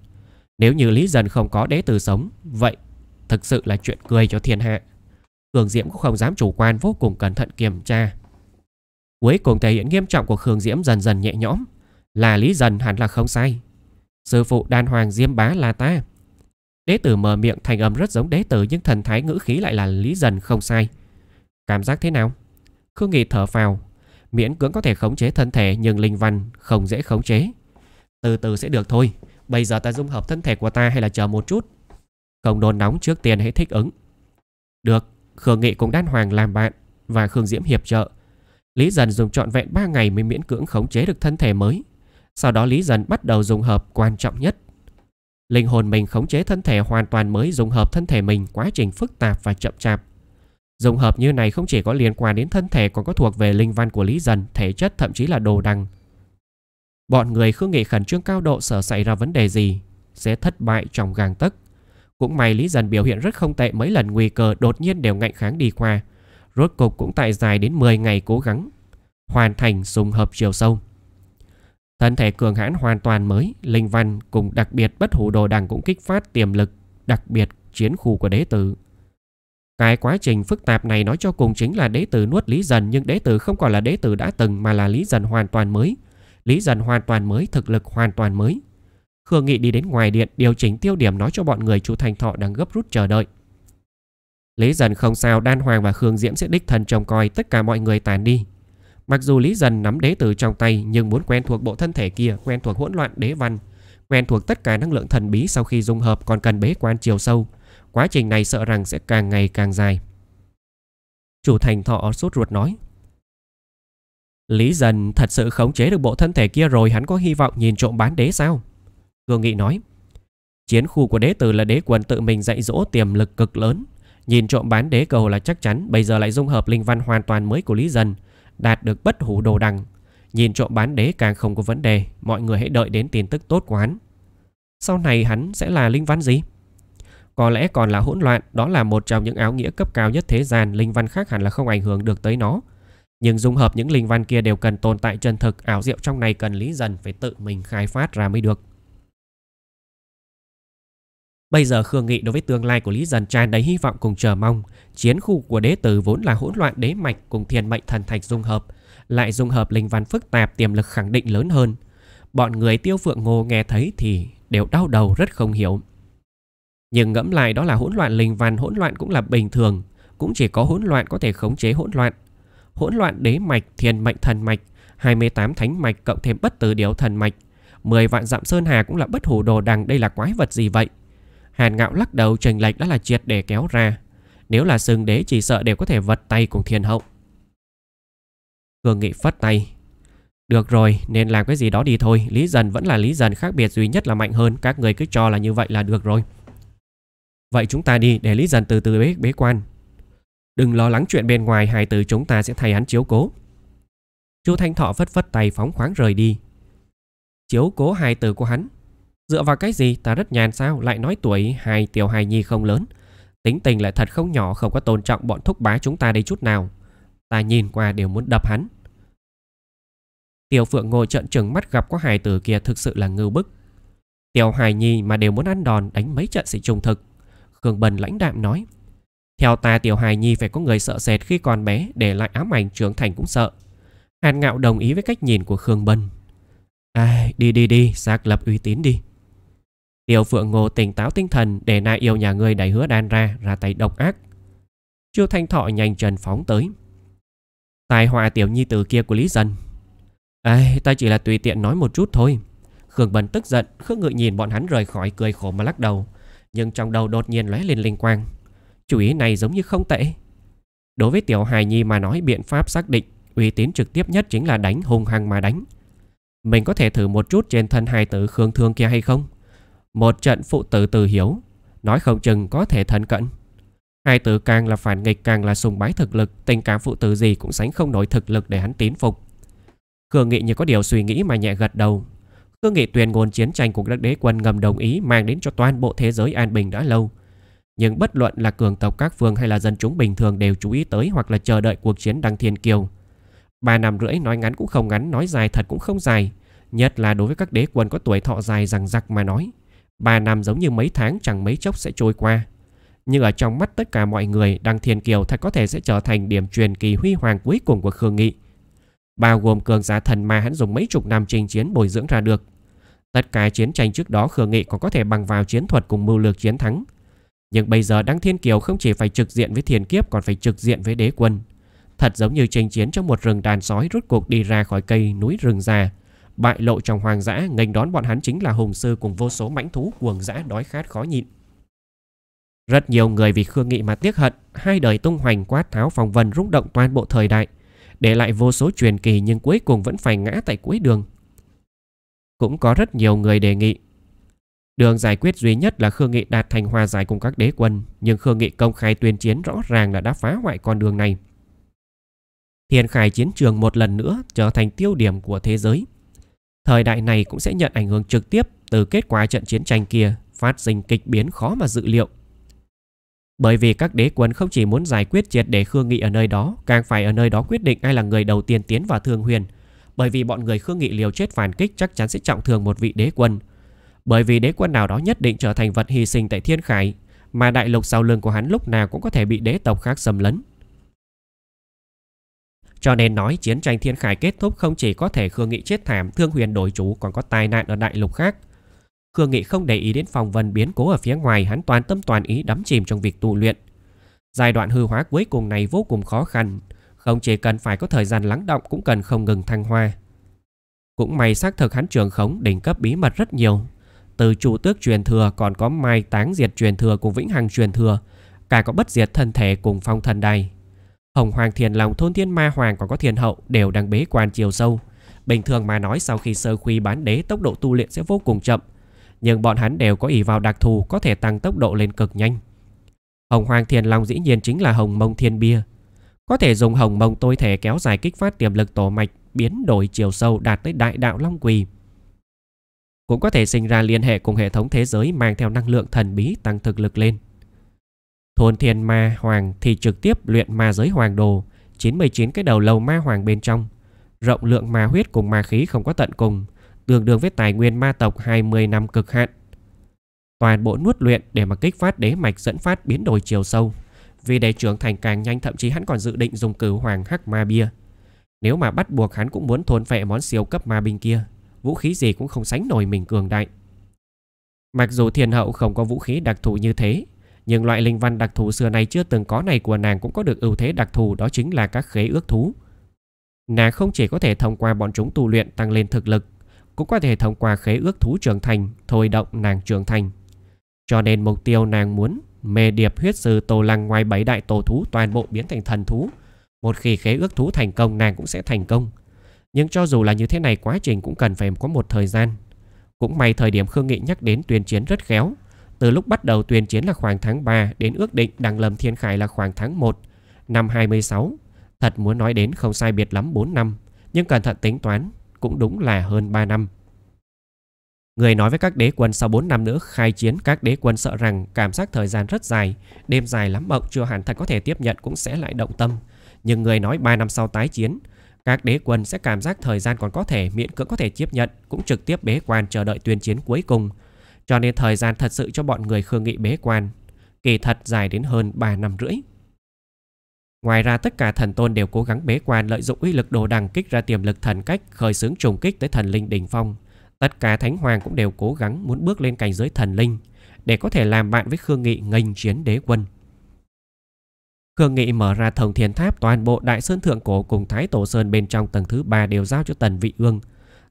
[SPEAKER 1] Nếu như Lý Dân không có đế tử sống, vậy thực sự là chuyện cười cho thiên hạ. Khương Diễm cũng không dám chủ quan vô cùng cẩn thận kiểm tra, Cuối cùng thể hiện nghiêm trọng của Khương Diễm dần dần nhẹ nhõm Là lý dần hẳn là không sai Sư phụ đan hoàng diêm bá là ta Đế tử mở miệng thành âm rất giống đế tử Nhưng thần thái ngữ khí lại là lý dần không sai Cảm giác thế nào? Khương Nghị thở phào Miễn cưỡng có thể khống chế thân thể Nhưng linh văn không dễ khống chế Từ từ sẽ được thôi Bây giờ ta dung hợp thân thể của ta hay là chờ một chút Không đồn nóng trước tiên hãy thích ứng Được Khương Nghị cùng đan hoàng làm bạn Và Khương Diễm hiệp trợ Lý Dần dùng trọn vẹn 3 ngày mới miễn cưỡng khống chế được thân thể mới. Sau đó Lý Dần bắt đầu dùng hợp quan trọng nhất. Linh hồn mình khống chế thân thể hoàn toàn mới dùng hợp thân thể mình quá trình phức tạp và chậm chạp. Dùng hợp như này không chỉ có liên quan đến thân thể còn có thuộc về linh văn của Lý Dần, thể chất thậm chí là đồ đằng. Bọn người khương nghị khẩn trương cao độ sở xảy ra vấn đề gì, sẽ thất bại trong gàng tấc. Cũng may Lý Dần biểu hiện rất không tệ mấy lần nguy cơ đột nhiên đều ngạnh kháng đi qua, rốt cục cũng tại dài đến 10 ngày cố gắng, hoàn thành sùng hợp chiều sâu. Thân thể cường hãn hoàn toàn mới, linh văn cùng đặc biệt bất hủ đồ đằng cũng kích phát tiềm lực, đặc biệt chiến khu của đế tử. Cái quá trình phức tạp này nói cho cùng chính là đế tử nuốt lý dần nhưng đế tử không còn là đế tử đã từng mà là lý dần hoàn toàn mới. Lý dần hoàn toàn mới, thực lực hoàn toàn mới. Khương Nghị đi đến ngoài điện điều chỉnh tiêu điểm nói cho bọn người chú Thành Thọ đang gấp rút chờ đợi. Lý Dần không sao Đan Hoàng và Khương Diễm sẽ đích thân trông coi tất cả mọi người tàn đi. Mặc dù Lý Dần nắm đế tử trong tay nhưng muốn quen thuộc bộ thân thể kia, quen thuộc hỗn loạn đế văn, quen thuộc tất cả năng lượng thần bí sau khi dung hợp còn cần bế quan chiều sâu. Quá trình này sợ rằng sẽ càng ngày càng dài. Chủ thành thọ sốt ruột nói. Lý Dần thật sự khống chế được bộ thân thể kia rồi hắn có hy vọng nhìn trộm bán đế sao? Cương Nghị nói. Chiến khu của đế tử là đế quần tự mình dạy dỗ tiềm lực cực lớn. Nhìn trộm bán đế cầu là chắc chắn Bây giờ lại dung hợp linh văn hoàn toàn mới của Lý Dân Đạt được bất hủ đồ đằng Nhìn trộm bán đế càng không có vấn đề Mọi người hãy đợi đến tin tức tốt của hắn Sau này hắn sẽ là linh văn gì? Có lẽ còn là hỗn loạn Đó là một trong những áo nghĩa cấp cao nhất thế gian Linh văn khác hẳn là không ảnh hưởng được tới nó Nhưng dung hợp những linh văn kia đều cần tồn tại chân thực Ảo diệu trong này cần Lý Dân phải tự mình khai phát ra mới được Bây giờ Khương Nghị đối với tương lai của Lý dần tràn đầy hy vọng cùng chờ mong. Chiến khu của đế tử vốn là hỗn loạn đế mạch cùng thiên mệnh thần thạch dung hợp, lại dung hợp linh văn phức tạp tiềm lực khẳng định lớn hơn. Bọn người tiêu phượng ngô nghe thấy thì đều đau đầu rất không hiểu. Nhưng ngẫm lại đó là hỗn loạn linh văn, hỗn loạn cũng là bình thường, cũng chỉ có hỗn loạn có thể khống chế hỗn loạn. Hỗn loạn đế mạch, thiên mệnh thần mạch, 28 thánh mạch cộng thêm bất tử điếu thần mạch, 10 vạn dặm sơn hà cũng là bất hủ đồ đằng đây là quái vật gì vậy? Hàn ngạo lắc đầu trình lệch đã là triệt để kéo ra. Nếu là sừng đế chỉ sợ đều có thể vật tay cùng thiên hậu. Cường nghị phất tay. Được rồi, nên làm cái gì đó đi thôi. Lý dần vẫn là lý dần khác biệt duy nhất là mạnh hơn. Các người cứ cho là như vậy là được rồi. Vậy chúng ta đi để lý dần từ từ bế, bế quan. Đừng lo lắng chuyện bên ngoài hai từ chúng ta sẽ thay hắn chiếu cố. Chu Thanh Thọ phất phất tay phóng khoáng rời đi. Chiếu cố hai từ của hắn Dựa vào cái gì ta rất nhàn sao lại nói tuổi hai tiểu hài nhi không lớn. Tính tình lại thật không nhỏ không có tôn trọng bọn thúc bá chúng ta đây chút nào. Ta nhìn qua đều muốn đập hắn. Tiểu Phượng ngồi trận trừng mắt gặp có hài tử kia thực sự là ngưu bức. Tiểu hài nhi mà đều muốn ăn đòn đánh mấy trận sĩ trùng thực. Khương Bần lãnh đạm nói. Theo ta tiểu hài nhi phải có người sợ sệt khi còn bé để lại ám ảnh trưởng thành cũng sợ. Hàn ngạo đồng ý với cách nhìn của Khương Bân. Ai, đi đi đi, xác lập uy tín đi. Tiểu Phượng Ngô tỉnh táo tinh thần để nại yêu nhà ngươi đẩy hứa đan ra, ra tay độc ác. Chu Thanh Thọ nhanh chân phóng tới. Tài họa tiểu nhi tử kia của Lý Dân. ai? ta chỉ là tùy tiện nói một chút thôi. Khương Bân tức giận, khước Ngự nhìn bọn hắn rời khỏi cười khổ mà lắc đầu. Nhưng trong đầu đột nhiên lóe lên linh quang. Chủ ý này giống như không tệ. Đối với tiểu hài nhi mà nói biện pháp xác định, uy tín trực tiếp nhất chính là đánh hung hăng mà đánh. Mình có thể thử một chút trên thân hài tử Khương Thương kia hay không? Một trận phụ tử từ hiếu Nói không chừng có thể thân cận Hai tử càng là phản nghịch càng là sùng bái thực lực Tình cảm phụ tử gì cũng sánh không nổi thực lực để hắn tín phục Khương Nghị như có điều suy nghĩ mà nhẹ gật đầu Khương Nghị tuyên ngôn chiến tranh của các đế quân ngầm đồng ý Mang đến cho toàn bộ thế giới an bình đã lâu Nhưng bất luận là cường tộc các phương hay là dân chúng bình thường đều chú ý tới Hoặc là chờ đợi cuộc chiến đăng thiên kiều Ba năm rưỡi nói ngắn cũng không ngắn Nói dài thật cũng không dài Nhất là đối với các đế quân có tuổi thọ dài rằng rặc mà nói 3 năm giống như mấy tháng chẳng mấy chốc sẽ trôi qua. Nhưng ở trong mắt tất cả mọi người, Đăng Thiên Kiều thật có thể sẽ trở thành điểm truyền kỳ huy hoàng cuối cùng của Khương Nghị. Bao gồm cường giả thần mà hắn dùng mấy chục năm trình chiến bồi dưỡng ra được. Tất cả chiến tranh trước đó Khương Nghị còn có thể bằng vào chiến thuật cùng mưu lược chiến thắng. Nhưng bây giờ Đăng Thiên Kiều không chỉ phải trực diện với thiền kiếp còn phải trực diện với đế quân. Thật giống như tranh chiến trong một rừng đàn sói rút cuộc đi ra khỏi cây núi rừng già, Bại lộ trong hoang dã, nghênh đón bọn hắn chính là hùng sư cùng vô số mãnh thú cuồng dã đói khát khó nhịn. Rất nhiều người vì Khương Nghị mà tiếc hận, hai đời tung hoành quát tháo phong vân rung động toàn bộ thời đại, để lại vô số truyền kỳ nhưng cuối cùng vẫn phải ngã tại cuối đường. Cũng có rất nhiều người đề nghị. Đường giải quyết duy nhất là Khương Nghị đạt thành hòa giải cùng các đế quân, nhưng Khương Nghị công khai tuyên chiến rõ ràng là đã phá hoại con đường này. Thiên khải chiến trường một lần nữa trở thành tiêu điểm của thế giới thời đại này cũng sẽ nhận ảnh hưởng trực tiếp từ kết quả trận chiến tranh kia phát sinh kịch biến khó mà dự liệu. Bởi vì các đế quân không chỉ muốn giải quyết triệt để Khương Nghị ở nơi đó, càng phải ở nơi đó quyết định ai là người đầu tiên tiến vào thương huyền. Bởi vì bọn người Khương Nghị liều chết phản kích chắc chắn sẽ trọng thương một vị đế quân. Bởi vì đế quân nào đó nhất định trở thành vật hy sinh tại thiên khải, mà đại lục sau lưng của hắn lúc nào cũng có thể bị đế tộc khác xâm lấn. Cho nên nói chiến tranh thiên khải kết thúc không chỉ có thể Khương Nghị chết thảm, Thương Huyền đổi chú còn có tai nạn ở đại lục khác. Khương Nghị không để ý đến phòng vân biến cố ở phía ngoài, hắn toàn tâm toàn ý đắm chìm trong việc tu luyện. Giai đoạn hư hóa cuối cùng này vô cùng khó khăn, không chỉ cần phải có thời gian lắng động cũng cần không ngừng thăng hoa. Cũng may xác thực hắn trường khống đỉnh cấp bí mật rất nhiều. Từ chủ tước truyền thừa còn có mai táng diệt truyền thừa cùng vĩnh hằng truyền thừa, cả có bất diệt thân thể cùng phong thần đài. Hồng Hoàng Thiền Long, thôn Thiên Ma Hoàng còn có Thiên Hậu đều đang bế quan chiều sâu. Bình thường mà nói sau khi sơ khuy bán đế tốc độ tu luyện sẽ vô cùng chậm. Nhưng bọn hắn đều có ý vào đặc thù có thể tăng tốc độ lên cực nhanh. Hồng Hoàng Thiền Long dĩ nhiên chính là Hồng Mông Thiên Bia. Có thể dùng Hồng Mông tôi thể kéo dài kích phát tiềm lực tổ mạch, biến đổi chiều sâu đạt tới đại đạo Long Quỳ. Cũng có thể sinh ra liên hệ cùng hệ thống thế giới mang theo năng lượng thần bí tăng thực lực lên. Thôn thiên ma hoàng thì trực tiếp luyện ma giới hoàng đồ, 99 cái đầu lầu ma hoàng bên trong. Rộng lượng ma huyết cùng ma khí không có tận cùng, tương đương với tài nguyên ma tộc 20 năm cực hạn. Toàn bộ nuốt luyện để mà kích phát đế mạch dẫn phát biến đổi chiều sâu. Vì để trưởng thành càng nhanh thậm chí hắn còn dự định dùng cử hoàng hắc ma bia. Nếu mà bắt buộc hắn cũng muốn thôn phệ món siêu cấp ma binh kia, vũ khí gì cũng không sánh nổi mình cường đại. Mặc dù thiên hậu không có vũ khí đặc thù như thế, nhưng loại linh văn đặc thù xưa này chưa từng có này của nàng cũng có được ưu thế đặc thù đó chính là các khế ước thú. Nàng không chỉ có thể thông qua bọn chúng tu luyện tăng lên thực lực, cũng có thể thông qua khế ước thú trưởng thành, thôi động nàng trưởng thành. Cho nên mục tiêu nàng muốn mê điệp huyết sư tổ lăng ngoài bảy đại tổ thú toàn bộ biến thành thần thú. Một khi khế ước thú thành công nàng cũng sẽ thành công. Nhưng cho dù là như thế này quá trình cũng cần phải có một thời gian. Cũng may thời điểm Khương Nghị nhắc đến tuyên chiến rất khéo, từ lúc bắt đầu tuyên chiến là khoảng tháng 3 đến ước định Đăng Lâm Thiên Khải là khoảng tháng 1 năm 26. Thật muốn nói đến không sai biệt lắm 4 năm, nhưng cẩn thận tính toán cũng đúng là hơn 3 năm. Người nói với các đế quân sau 4 năm nữa khai chiến các đế quân sợ rằng cảm giác thời gian rất dài, đêm dài lắm mộng chưa hẳn thật có thể tiếp nhận cũng sẽ lại động tâm. Nhưng người nói 3 năm sau tái chiến, các đế quân sẽ cảm giác thời gian còn có thể miễn cưỡng có thể tiếp nhận cũng trực tiếp bế quan chờ đợi tuyên chiến cuối cùng cho nên thời gian thật sự cho bọn người Khương Nghị bế quan, kỳ thật dài đến hơn 3 năm rưỡi. Ngoài ra tất cả thần tôn đều cố gắng bế quan lợi dụng uy lực đồ đằng kích ra tiềm lực thần cách khởi xướng trùng kích tới thần linh đỉnh phong. Tất cả thánh hoàng cũng đều cố gắng muốn bước lên cảnh giới thần linh để có thể làm bạn với Khương Nghị nghênh chiến đế quân. Khương Nghị mở ra thông thiên tháp toàn bộ đại sơn thượng cổ cùng Thái Tổ Sơn bên trong tầng thứ 3 đều giao cho Tần Vị Ương,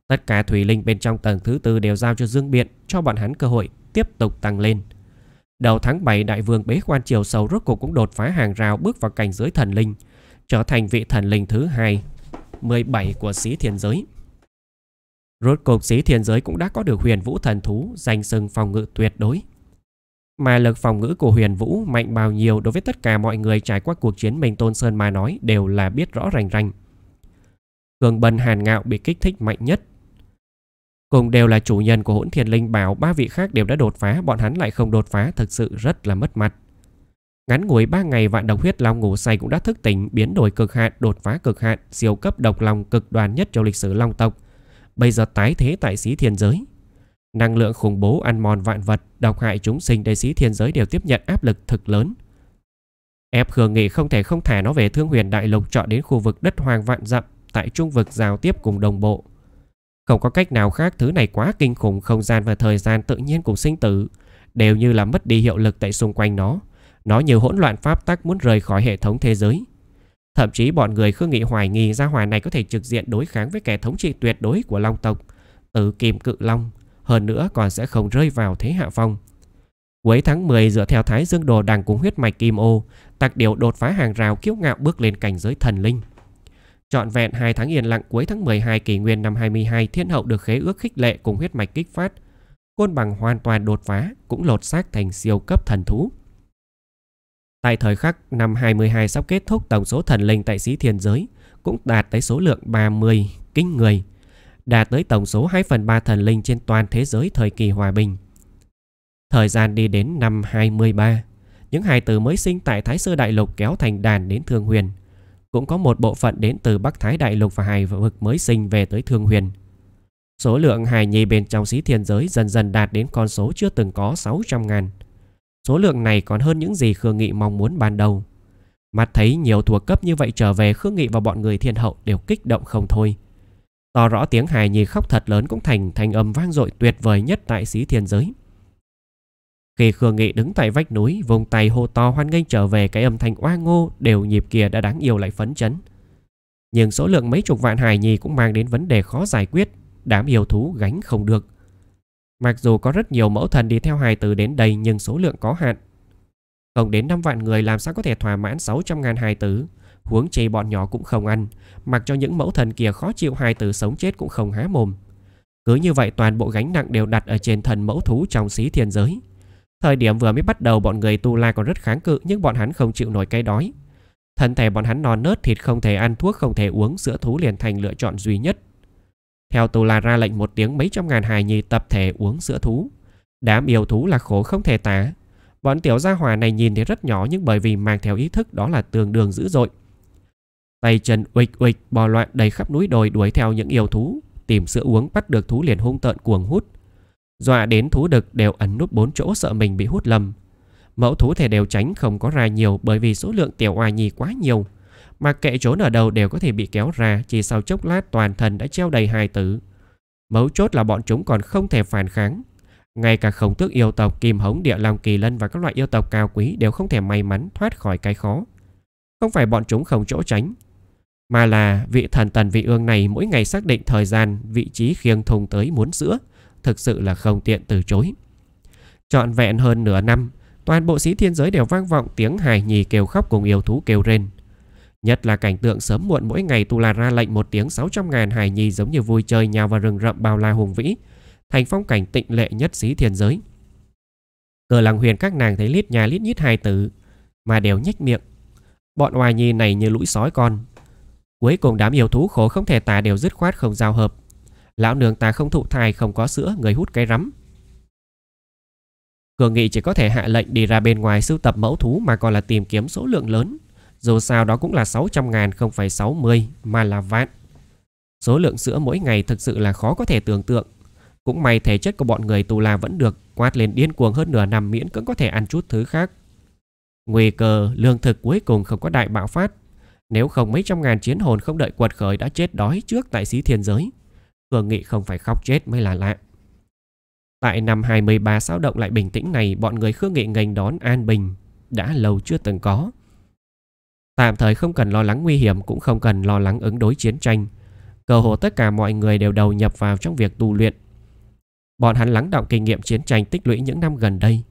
[SPEAKER 1] Tất cả thủy linh bên trong tầng thứ tư đều giao cho Dương Biện cho bọn hắn cơ hội tiếp tục tăng lên. Đầu tháng 7 đại vương bế quan triều sầu rốt cuộc cũng đột phá hàng rào bước vào cảnh giới thần linh, trở thành vị thần linh thứ hai 17 của sĩ thiên giới. Rốt cuộc sĩ thiên giới cũng đã có được huyền vũ thần thú danh sừng phòng ngự tuyệt đối. Mà lực phòng ngự của huyền vũ mạnh bao nhiêu đối với tất cả mọi người trải qua cuộc chiến mình Tôn Sơn mà nói đều là biết rõ rành rành. Cường Bần Hàn Ngạo bị kích thích mạnh nhất cùng đều là chủ nhân của hỗn thiền linh bảo ba vị khác đều đã đột phá, bọn hắn lại không đột phá thực sự rất là mất mặt. Ngắn ngủi ba ngày vạn độc huyết long ngủ say cũng đã thức tỉnh, biến đổi cực hạn, đột phá cực hạn, siêu cấp độc long cực đoan nhất trong lịch sử long tộc. Bây giờ tái thế tại xí thiên giới. Năng lượng khủng bố ăn mòn vạn vật, độc hại chúng sinh đại xí thiên giới đều tiếp nhận áp lực thực lớn. Ép Khương Nghị không thể không thả nó về thương huyền đại lục chọn đến khu vực đất hoàng vạn dặm tại trung vực giao tiếp cùng đồng bộ. Không có cách nào khác thứ này quá kinh khủng không gian và thời gian tự nhiên cùng sinh tử đều như là mất đi hiệu lực tại xung quanh nó. Nó như hỗn loạn pháp tắc muốn rời khỏi hệ thống thế giới. Thậm chí bọn người khương nghị hoài nghi ra hòa này có thể trực diện đối kháng với kẻ thống trị tuyệt đối của Long tộc, tử Kim Cự Long, hơn nữa còn sẽ không rơi vào thế hạ phong. Cuối tháng 10 dựa theo Thái Dương Đồ Đằng cùng huyết mạch Kim Ô, Tạc điều đột phá hàng rào kiêu ngạo bước lên cảnh giới thần linh. Trọn vẹn 2 tháng yên lặng cuối tháng 12 kỷ nguyên năm 22 thiên hậu được khế ước khích lệ cùng huyết mạch kích phát. Côn bằng hoàn toàn đột phá, cũng lột xác thành siêu cấp thần thú. Tại thời khắc năm 22 sắp kết thúc tổng số thần linh tại sĩ thiên giới cũng đạt tới số lượng 30 kinh người, đạt tới tổng số 2 phần 3 thần linh trên toàn thế giới thời kỳ hòa bình. Thời gian đi đến năm 23, những hài tử mới sinh tại Thái Sơ Đại Lục kéo thành đàn đến Thương Huyền – cũng có một bộ phận đến từ Bắc Thái Đại Lục và Hải vực mới sinh về tới Thương Huyền. Số lượng hài nhi bên trong xí thiên giới dần dần đạt đến con số chưa từng có 600 ngàn. Số lượng này còn hơn những gì Khương Nghị mong muốn ban đầu. Mặt thấy nhiều thuộc cấp như vậy trở về Khương Nghị và bọn người thiên hậu đều kích động không thôi. to rõ tiếng hài nhi khóc thật lớn cũng thành thành âm vang dội tuyệt vời nhất tại xí thiên giới. Khi Khương Nghị đứng tại vách núi, vùng tay hô to hoan nghênh trở về cái âm thanh oa ngô đều nhịp kia đã đáng yêu lại phấn chấn. Nhưng số lượng mấy chục vạn hài nhì cũng mang đến vấn đề khó giải quyết, đám yêu thú gánh không được. Mặc dù có rất nhiều mẫu thần đi theo hài tử đến đây nhưng số lượng có hạn. Không đến 5 vạn người làm sao có thể thỏa mãn 600 ngàn hài tử. Huống chi bọn nhỏ cũng không ăn, mặc cho những mẫu thần kia khó chịu hài tử sống chết cũng không há mồm. Cứ như vậy toàn bộ gánh nặng đều đặt ở trên thần mẫu thú trong xí thiên giới. Thời điểm vừa mới bắt đầu bọn người tu la còn rất kháng cự nhưng bọn hắn không chịu nổi cái đói. Thân thể bọn hắn non nớt thịt không thể ăn thuốc không thể uống sữa thú liền thành lựa chọn duy nhất. Theo tu la ra lệnh một tiếng mấy trăm ngàn hài nhi tập thể uống sữa thú. Đám yêu thú là khổ không thể tả. Bọn tiểu gia hòa này nhìn thì rất nhỏ nhưng bởi vì mang theo ý thức đó là tương đương dữ dội. Tay chân uịch uịch bò loạn đầy khắp núi đồi đuổi theo những yêu thú. Tìm sữa uống bắt được thú liền hung tợn cuồng hút. Dọa đến thú đực đều ẩn núp bốn chỗ sợ mình bị hút lầm. Mẫu thú thể đều tránh không có ra nhiều bởi vì số lượng tiểu oa nhi quá nhiều. Mà kệ trốn ở đầu đều có thể bị kéo ra chỉ sau chốc lát toàn thân đã treo đầy hai tử. Mấu chốt là bọn chúng còn không thể phản kháng. Ngay cả khổng tước yêu tộc Kim Hống Địa Long Kỳ Lân và các loại yêu tộc cao quý đều không thể may mắn thoát khỏi cái khó. Không phải bọn chúng không chỗ tránh, mà là vị thần tần vị ương này mỗi ngày xác định thời gian, vị trí khiêng thùng tới muốn sữa, thực sự là không tiện từ chối. Trọn vẹn hơn nửa năm, toàn bộ sĩ thiên giới đều vang vọng tiếng hài nhì kêu khóc cùng yêu thú kêu rên. Nhất là cảnh tượng sớm muộn mỗi ngày tu la ra lệnh một tiếng 600 ngàn hài nhì giống như vui chơi nhào vào rừng rậm bao la hùng vĩ, thành phong cảnh tịnh lệ nhất sĩ thiên giới. Cờ lăng huyền các nàng thấy lít nhà lít nhít hai tử, mà đều nhếch miệng. Bọn hoài nhì này như lũi sói con. Cuối cùng đám yêu thú khổ không thể tả đều dứt khoát không giao hợp, Lão nương ta không thụ thai không có sữa Người hút cái rắm Cường nghị chỉ có thể hạ lệnh đi ra bên ngoài sưu tập mẫu thú mà còn là tìm kiếm số lượng lớn. Dù sao đó cũng là sáu trăm ngàn không phải sáu mươi mà là vạn. Số lượng sữa mỗi ngày thực sự là khó có thể tưởng tượng. Cũng may thể chất của bọn người tù la vẫn được quát lên điên cuồng hơn nửa năm miễn cưỡng có thể ăn chút thứ khác. Nguy cơ lương thực cuối cùng không có đại bạo phát. Nếu không mấy trăm ngàn chiến hồn không đợi quật khởi đã chết đói trước tại xí thiên giới. Cường Nghị không phải khóc chết mới là lạ. Tại năm 23 sao động lại bình tĩnh này, bọn người Khương Nghị ngành đón an bình, đã lâu chưa từng có. Tạm thời không cần lo lắng nguy hiểm cũng không cần lo lắng ứng đối chiến tranh. Cơ hồ tất cả mọi người đều đầu nhập vào trong việc tu luyện. Bọn hắn lắng động kinh nghiệm chiến tranh tích lũy những năm gần đây.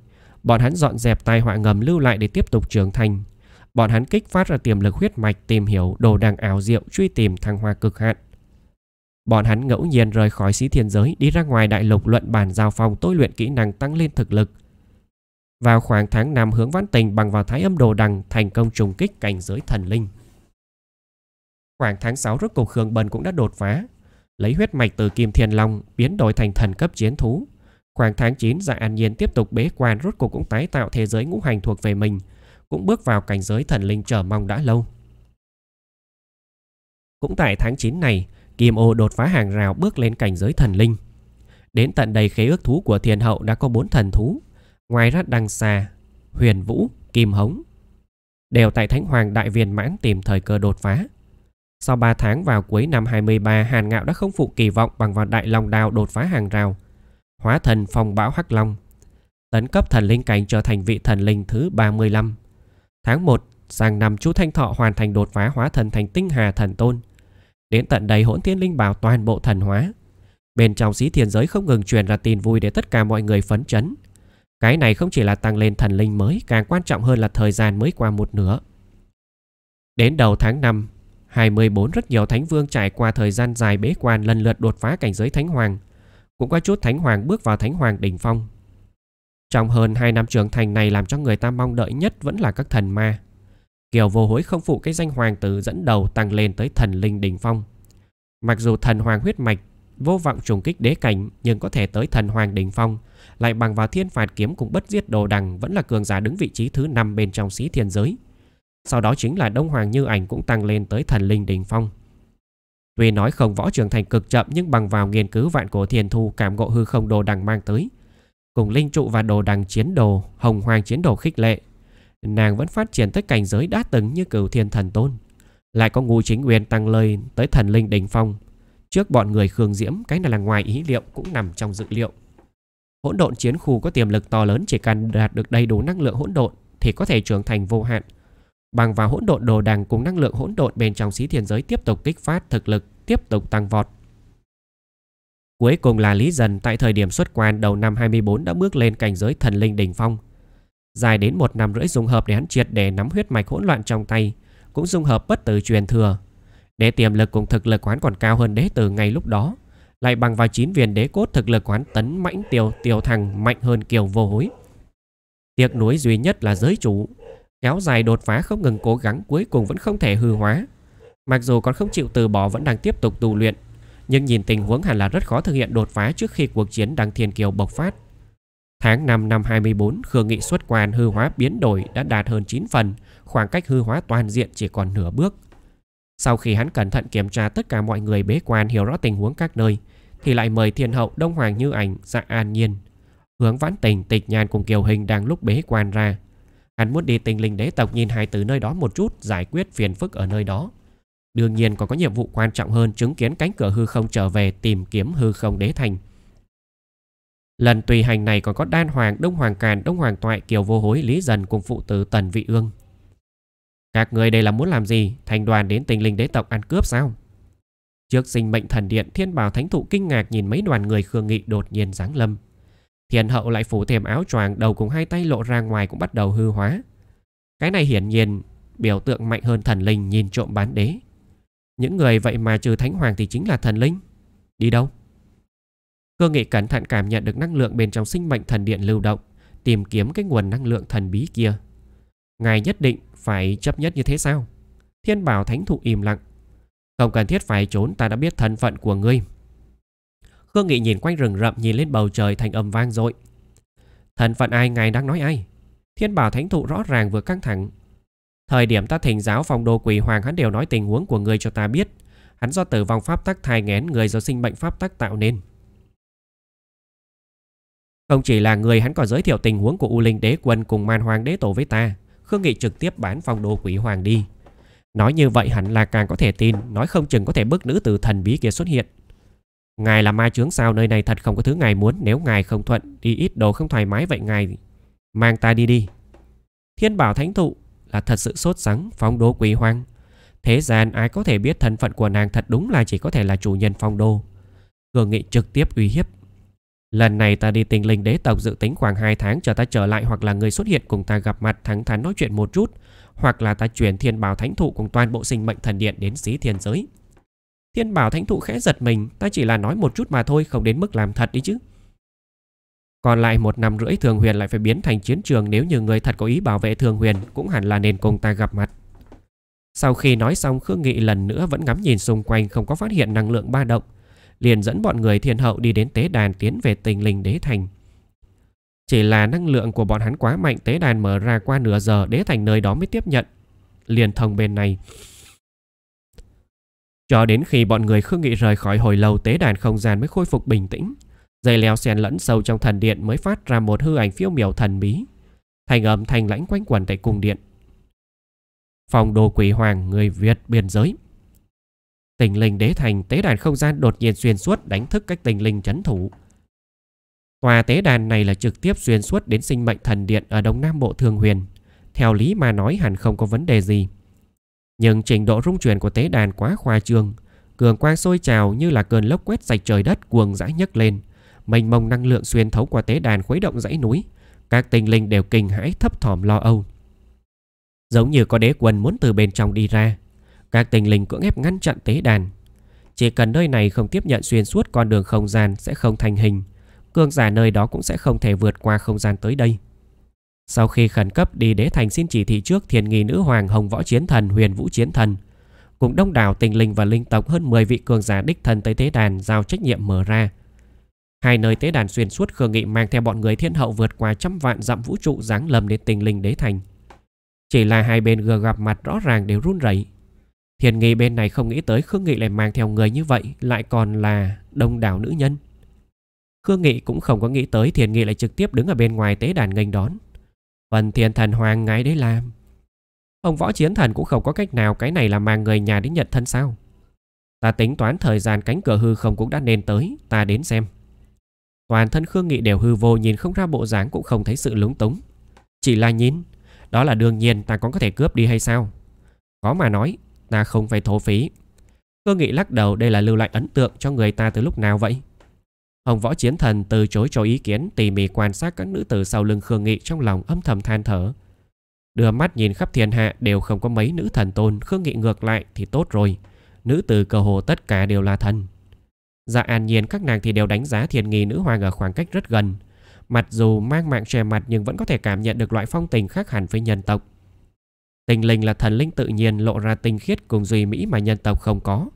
[SPEAKER 1] Bọn hắn dọn dẹp tai họa ngầm lưu lại để tiếp tục trưởng thành. Bọn hắn kích phát ra tiềm lực huyết mạch tìm hiểu đồ đằng ảo diệu truy tìm thăng hoa cực hạn. Bọn hắn ngẫu nhiên rời khỏi xí thiên giới đi ra ngoài đại lục luận bản giao phòng tối luyện kỹ năng tăng lên thực lực. Vào khoảng tháng năm hướng vãn tình bằng vào thái âm đồ đằng thành công trùng kích cảnh giới thần linh. Khoảng tháng 6 rốt cục Khương Bần cũng đã đột phá, lấy huyết mạch từ Kim Thiên Long biến đổi thành thần cấp chiến thú. Khoảng tháng 9 Dạ An Nhiên tiếp tục bế quan rốt cuộc cũng tái tạo thế giới ngũ hành thuộc về mình, cũng bước vào cảnh giới thần linh chờ mong đã lâu. Cũng tại tháng 9 này, Kim ô đột phá hàng rào bước lên cảnh giới thần linh. Đến tận đây khế ước thú của thiền hậu đã có bốn thần thú. Ngoài ra đăng xà, huyền vũ, kim hống. Đều tại Thánh Hoàng Đại Viên mãn tìm thời cơ đột phá. Sau 3 tháng vào cuối năm 23, Hàn Ngạo đã không phụ kỳ vọng bằng vào Đại Long Đao đột phá hàng rào. Hóa thần phòng bão Hắc Long. Tấn cấp thần linh cảnh trở thành vị thần linh thứ 35. Tháng 1, sang năm chú Thanh Thọ hoàn thành đột phá hóa thần thành tinh hà thần tôn. Đến tận đây hỗn thiên linh bảo toàn bộ thần hóa. Bên trong xí thiên giới không ngừng truyền ra tin vui để tất cả mọi người phấn chấn. Cái này không chỉ là tăng lên thần linh mới, càng quan trọng hơn là thời gian mới qua một nửa. Đến đầu tháng 5, 24 rất nhiều thánh vương trải qua thời gian dài bế quan lần lượt đột phá cảnh giới thánh hoàng. Cũng có chút thánh hoàng bước vào thánh hoàng đỉnh phong. Trong hơn 2 năm trưởng thành này làm cho người ta mong đợi nhất vẫn là các thần ma. Kiều vô hối không phụ cái danh hoàng tử dẫn đầu tăng lên tới thần linh đỉnh phong. Mặc dù thần hoàng huyết mạch vô vọng trùng kích đế cảnh nhưng có thể tới thần hoàng đỉnh phong, lại bằng vào thiên phạt kiếm cùng bất diệt đồ đằng vẫn là cường giả đứng vị trí thứ 5 bên trong sĩ thiên giới. Sau đó chính là Đông Hoàng Như Ảnh cũng tăng lên tới thần linh đỉnh phong. Tuy nói không võ trưởng thành cực chậm nhưng bằng vào nghiên cứu vạn cổ thiên thu cảm ngộ hư không đồ đằng mang tới, cùng linh trụ và đồ đằng chiến đồ, hồng hoàng chiến đồ khích lệ, Nàng vẫn phát triển tới cảnh giới đã từng như cửu thiên thần tôn Lại có ngu chính nguyên tăng lời tới thần linh đỉnh phong Trước bọn người Khương Diễm Cái này là ngoài ý liệu cũng nằm trong dự liệu Hỗn độn chiến khu có tiềm lực to lớn Chỉ cần đạt được đầy đủ năng lượng hỗn độn Thì có thể trưởng thành vô hạn Bằng vào hỗn độn đồ đằng cùng năng lượng hỗn độn Bên trong xí thiên giới tiếp tục kích phát thực lực Tiếp tục tăng vọt Cuối cùng là Lý Dần tại thời điểm xuất quan đầu năm 24 đã bước lên cảnh giới thần linh đỉnh phong, Dài đến một năm rưỡi dung hợp để hắn triệt để nắm huyết mạch hỗn loạn trong tay, cũng dung hợp bất tử truyền thừa. Để tiềm lực cùng thực lực quán còn cao hơn đế tử ngay lúc đó, lại bằng vào chín viên đế cốt thực lực quán tấn mãnh tiêu tiêu thằng mạnh hơn kiều vô hối. tiệc núi duy nhất là giới chủ, kéo dài đột phá không ngừng cố gắng cuối cùng vẫn không thể hư hóa. Mặc dù còn không chịu từ bỏ vẫn đang tiếp tục tu luyện, nhưng nhìn tình huống hẳn là rất khó thực hiện đột phá trước khi cuộc chiến đăng thiên kiều bộc phát. Tháng 5 năm 24, Khương Nghị xuất quan hư hóa biến đổi đã đạt hơn 9 phần, khoảng cách hư hóa toàn diện chỉ còn nửa bước. Sau khi hắn cẩn thận kiểm tra tất cả mọi người bế quan hiểu rõ tình huống các nơi, thì lại mời thiên hậu Đông Hoàng Như Ảnh ra dạ an nhiên. Hướng vãn tình tịch nhàn cùng kiều hình đang lúc bế quan ra. Hắn muốn đi tình linh đế tộc nhìn hai từ nơi đó một chút giải quyết phiền phức ở nơi đó. Đương nhiên còn có nhiệm vụ quan trọng hơn chứng kiến cánh cửa hư không trở về tìm kiếm hư không đế thành. Lần tùy hành này còn có Đan Hoàng, Đông Hoàng Càn, Đông Hoàng Toại, Kiều Vô Hối, Lý Dần cùng phụ tử Tần Vị Ương. Các người đây là muốn làm gì? Thành đoàn đến tinh linh đế tộc ăn cướp sao? Trước sinh mệnh thần điện, thiên bảo thánh thụ kinh ngạc nhìn mấy đoàn người khương nghị đột nhiên giáng lâm. Thiên hậu lại phủ thêm áo choàng đầu cùng hai tay lộ ra ngoài cũng bắt đầu hư hóa. Cái này hiển nhiên biểu tượng mạnh hơn thần linh nhìn trộm bán đế. Những người vậy mà trừ thánh hoàng thì chính là thần linh. Đi đâu? Cơ nghị cẩn thận cảm nhận được năng lượng bên trong sinh mệnh thần điện lưu động, tìm kiếm cái nguồn năng lượng thần bí kia. Ngài nhất định phải chấp nhất như thế sao? Thiên bảo thánh thụ im lặng. Không cần thiết phải trốn ta đã biết thân phận của ngươi. Khương Nghị nhìn quanh rừng rậm nhìn lên bầu trời thành âm vang dội. Thân phận ai ngài đang nói ai? Thiên bảo thánh thụ rõ ràng vừa căng thẳng. Thời điểm ta thỉnh giáo phòng đồ quỷ hoàng hắn đều nói tình huống của người cho ta biết. Hắn do tử vong pháp tắc thai ngén người do sinh bệnh pháp tắc tạo nên. Không chỉ là người hắn còn giới thiệu tình huống của U Linh Đế Quân cùng Man Hoàng Đế Tổ với ta, Khương Nghị trực tiếp bán phong đô quỷ hoàng đi. Nói như vậy hẳn là càng có thể tin, nói không chừng có thể bức nữ tử thần bí kia xuất hiện. Ngài là ma chướng sao nơi này thật không có thứ ngài muốn, nếu ngài không thuận, đi ít đồ không thoải mái vậy ngài mang ta đi đi. Thiên bảo thánh thụ là thật sự sốt sắng, phong đô quỷ hoàng. Thế gian ai có thể biết thân phận của nàng thật đúng là chỉ có thể là chủ nhân phong đô. Cường nghị trực tiếp uy hiếp Lần này ta đi tinh linh đế tộc dự tính khoảng 2 tháng chờ ta trở lại hoặc là người xuất hiện cùng ta gặp mặt thẳng thắn nói chuyện một chút, hoặc là ta chuyển thiên bảo thánh thụ cùng toàn bộ sinh mệnh thần điện đến xí thiên giới. Thiên bảo thánh thụ khẽ giật mình, ta chỉ là nói một chút mà thôi, không đến mức làm thật đi chứ. Còn lại một năm rưỡi thường huyền lại phải biến thành chiến trường nếu như người thật có ý bảo vệ thường huyền cũng hẳn là nên cùng ta gặp mặt. Sau khi nói xong Khương Nghị lần nữa vẫn ngắm nhìn xung quanh không có phát hiện năng lượng ba động liền dẫn bọn người thiên hậu đi đến tế đàn tiến về tình linh đế thành. Chỉ là năng lượng của bọn hắn quá mạnh tế đàn mở ra qua nửa giờ đế thành nơi đó mới tiếp nhận. Liền thông bên này. Cho đến khi bọn người khương nghị rời khỏi hồi lâu tế đàn không gian mới khôi phục bình tĩnh. Dây leo xen lẫn sâu trong thần điện mới phát ra một hư ảnh phiêu miểu thần bí. Thành âm thanh lãnh quanh quẩn tại cung điện. Phòng đồ quỷ hoàng người Việt biên giới. Tình linh đế thành tế đàn không gian đột nhiên xuyên suốt đánh thức các tình linh chấn thủ. Tòa tế đàn này là trực tiếp xuyên suốt đến sinh mệnh thần điện ở Đông Nam Bộ Thường Huyền. Theo lý mà nói hẳn không có vấn đề gì. Nhưng trình độ rung chuyển của tế đàn quá khoa trương. Cường quang sôi trào như là cơn lốc quét sạch trời đất cuồng dã nhấc lên. Mênh mông năng lượng xuyên thấu qua tế đàn khuấy động dãy núi. Các tình linh đều kinh hãi thấp thỏm lo âu. Giống như có đế quân muốn từ bên trong đi ra. Các tinh linh cưỡng ép ngăn chặn tế đàn Chỉ cần nơi này không tiếp nhận xuyên suốt con đường không gian sẽ không thành hình Cường giả nơi đó cũng sẽ không thể vượt qua không gian tới đây Sau khi khẩn cấp đi đế thành xin chỉ thị trước thiền nghi nữ hoàng hồng võ chiến thần huyền vũ chiến thần Cùng đông đảo tinh linh và linh tộc hơn 10 vị cường giả đích thân tới tế đàn giao trách nhiệm mở ra Hai nơi tế đàn xuyên suốt khương nghị mang theo bọn người thiên hậu vượt qua trăm vạn dặm vũ trụ giáng lầm đến tinh linh đế thành. Chỉ là hai bên gờ gặp mặt rõ ràng đều run rẩy Thiền nghi bên này không nghĩ tới Khương Nghị lại mang theo người như vậy Lại còn là đông đảo nữ nhân Khương Nghị cũng không có nghĩ tới Thiền Nghị lại trực tiếp đứng ở bên ngoài tế đàn nghênh đón Phần thiền thần hoàng ngay đấy làm Ông võ chiến thần cũng không có cách nào Cái này là mang người nhà đến nhận thân sao Ta tính toán thời gian cánh cửa hư không cũng đã nên tới Ta đến xem Toàn thân Khương Nghị đều hư vô Nhìn không ra bộ dáng cũng không thấy sự lúng túng Chỉ là nhìn Đó là đương nhiên ta còn có thể cướp đi hay sao Có mà nói ta không phải thổ phí. Cơ nghị lắc đầu đây là lưu lại ấn tượng cho người ta từ lúc nào vậy? Hồng võ chiến thần từ chối cho ý kiến tỉ mỉ quan sát các nữ tử sau lưng Khương Nghị trong lòng âm thầm than thở. Đưa mắt nhìn khắp thiên hạ đều không có mấy nữ thần tôn, Khương Nghị ngược lại thì tốt rồi. Nữ tử cơ hồ tất cả đều là thần. Dạ an nhiên các nàng thì đều đánh giá thiền nghi nữ hoàng ở khoảng cách rất gần. Mặc dù mang mạng che mặt nhưng vẫn có thể cảm nhận được loại phong tình khác hẳn với nhân tộc. Tinh linh là thần linh tự nhiên lộ ra tinh khiết cùng duy mỹ mà nhân tộc không có.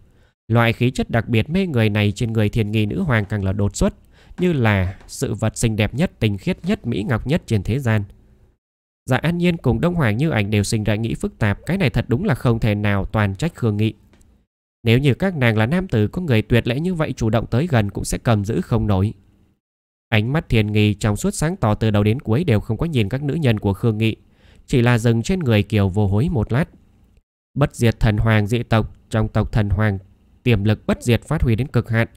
[SPEAKER 1] Loại khí chất đặc biệt mê người này trên người thiên nghi nữ hoàng càng là đột xuất, như là sự vật xinh đẹp nhất, tinh khiết nhất, mỹ ngọc nhất trên thế gian. Dạ An Nhiên cùng Đông Hoàng Như Ảnh đều sinh ra nghĩ phức tạp, cái này thật đúng là không thể nào toàn trách Khương Nghị. Nếu như các nàng là nam tử có người tuyệt lẽ như vậy chủ động tới gần cũng sẽ cầm giữ không nổi. Ánh mắt thiền nghi trong suốt sáng tỏ từ đầu đến cuối đều không có nhìn các nữ nhân của Khương Nghị, chỉ là dừng trên người Kiều Vô Hối một lát. Bất diệt thần hoàng dị tộc trong tộc thần hoàng, tiềm lực bất diệt phát huy đến cực hạn.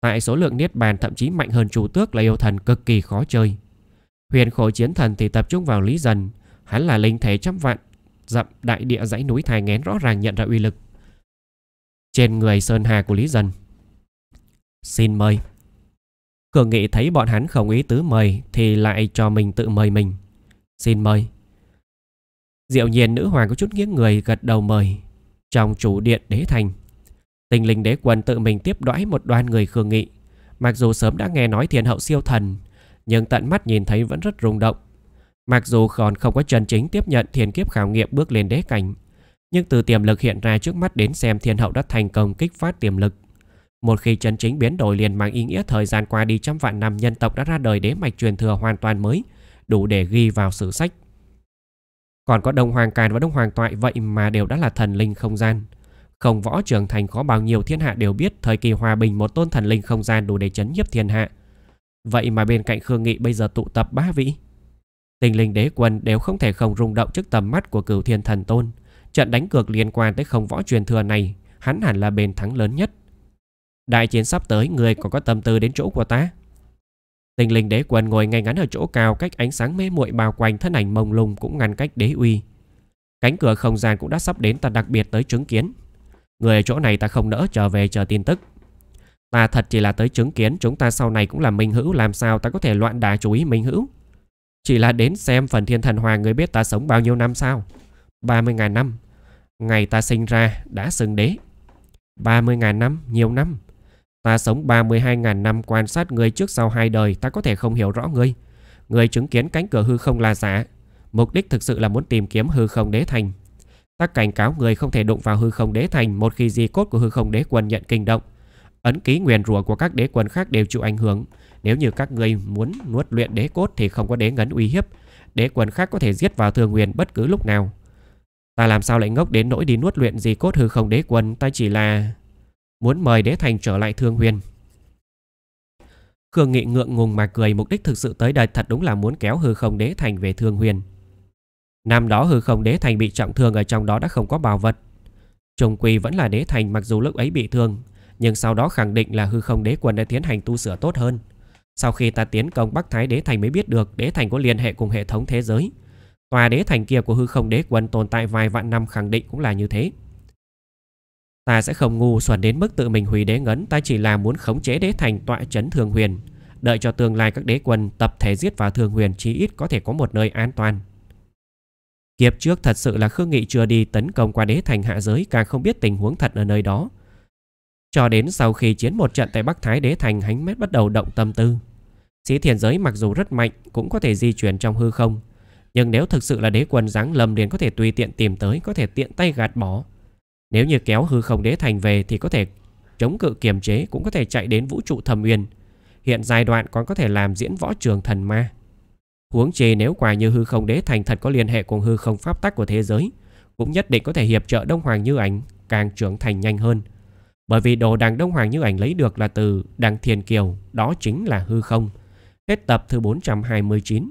[SPEAKER 1] Tại số lượng niết bàn thậm chí mạnh hơn chủ tước là yêu thần cực kỳ khó chơi. Huyền khổ chiến thần thì tập trung vào lý dần, hắn là linh thể trăm vạn, dặm đại địa dãy núi thai ngén rõ ràng nhận ra uy lực. Trên người sơn hà của lý dần. Xin mời. Cường nghị thấy bọn hắn không ý tứ mời thì lại cho mình tự mời mình. Xin mời. Diệu nhiên nữ hoàng có chút nghiêng người gật đầu mời Trong chủ điện đế thành Tình linh đế quân tự mình tiếp đãi một đoàn người khương nghị Mặc dù sớm đã nghe nói thiên hậu siêu thần Nhưng tận mắt nhìn thấy vẫn rất rung động Mặc dù còn không có chân chính tiếp nhận thiên kiếp khảo nghiệm bước lên đế cảnh Nhưng từ tiềm lực hiện ra trước mắt đến xem thiên hậu đã thành công kích phát tiềm lực Một khi chân chính biến đổi liền mang ý nghĩa thời gian qua đi trăm vạn năm nhân tộc đã ra đời đế mạch truyền thừa hoàn toàn mới Đủ để ghi vào sử sách còn có Đông Hoàng Càn và Đông Hoàng Toại vậy mà đều đã là thần linh không gian. Không võ trưởng thành có bao nhiêu thiên hạ đều biết thời kỳ hòa bình một tôn thần linh không gian đủ để chấn nhiếp thiên hạ. Vậy mà bên cạnh Khương Nghị bây giờ tụ tập ba vị. Tình linh đế quân đều không thể không rung động trước tầm mắt của cửu thiên thần tôn. Trận đánh cược liên quan tới không võ truyền thừa này, hắn hẳn là bền thắng lớn nhất. Đại chiến sắp tới người còn có tâm tư đến chỗ của ta. Tinh linh đế quân ngồi ngay ngắn ở chỗ cao cách ánh sáng mê muội bao quanh thân ảnh mông lung cũng ngăn cách đế uy. Cánh cửa không gian cũng đã sắp đến ta đặc biệt tới chứng kiến. Người ở chỗ này ta không nỡ trở về chờ tin tức. Ta thật chỉ là tới chứng kiến chúng ta sau này cũng là minh hữu làm sao ta có thể loạn đà chú ý minh hữu. Chỉ là đến xem phần thiên thần hoàng người biết ta sống bao nhiêu năm sao. 30.000 năm. Ngày ta sinh ra đã xưng đế. 30.000 năm, nhiều năm. Ta sống 32.000 năm quan sát người trước sau hai đời ta có thể không hiểu rõ ngươi. Người chứng kiến cánh cửa hư không là giả. Mục đích thực sự là muốn tìm kiếm hư không đế thành. Ta cảnh cáo người không thể đụng vào hư không đế thành một khi di cốt của hư không đế quân nhận kinh động. Ấn ký nguyền rủa của các đế quân khác đều chịu ảnh hưởng. Nếu như các người muốn nuốt luyện đế cốt thì không có đế ngấn uy hiếp. Đế quân khác có thể giết vào thường nguyền bất cứ lúc nào. Ta làm sao lại ngốc đến nỗi đi nuốt luyện gì cốt hư không đế quân Ta chỉ là muốn mời đế thành trở lại thương huyền. Khương Nghị ngượng ngùng mà cười mục đích thực sự tới đây thật đúng là muốn kéo hư không đế thành về thương huyền. Năm đó hư không đế thành bị trọng thương ở trong đó đã không có bảo vật. Trùng Quỳ vẫn là đế thành mặc dù lúc ấy bị thương, nhưng sau đó khẳng định là hư không đế quân đã tiến hành tu sửa tốt hơn. Sau khi ta tiến công Bắc Thái đế thành mới biết được đế thành có liên hệ cùng hệ thống thế giới. Tòa đế thành kia của hư không đế quân tồn tại vài vạn năm khẳng định cũng là như thế. Ta sẽ không ngu xuẩn đến mức tự mình hủy đế ngấn Ta chỉ là muốn khống chế đế thành tọa trấn thường huyền Đợi cho tương lai các đế quân tập thể giết vào thường huyền chỉ ít có thể có một nơi an toàn Kiếp trước thật sự là Khương Nghị chưa đi tấn công qua đế thành hạ giới Càng không biết tình huống thật ở nơi đó Cho đến sau khi chiến một trận tại Bắc Thái đế thành Hánh mét bắt đầu động tâm tư Sĩ thiền giới mặc dù rất mạnh Cũng có thể di chuyển trong hư không Nhưng nếu thực sự là đế quân giáng lầm liền có thể tùy tiện tìm tới Có thể tiện tay gạt bỏ nếu như kéo hư không đế thành về thì có thể chống cự kiềm chế cũng có thể chạy đến vũ trụ thầm uyên. Hiện giai đoạn còn có thể làm diễn võ trường thần ma. Huống chi nếu quả như hư không đế thành thật có liên hệ cùng hư không pháp tắc của thế giới, cũng nhất định có thể hiệp trợ Đông Hoàng Như Ảnh càng trưởng thành nhanh hơn. Bởi vì đồ đằng Đông Hoàng Như Ảnh lấy được là từ đằng Thiền Kiều, đó chính là hư không. Hết tập thứ 429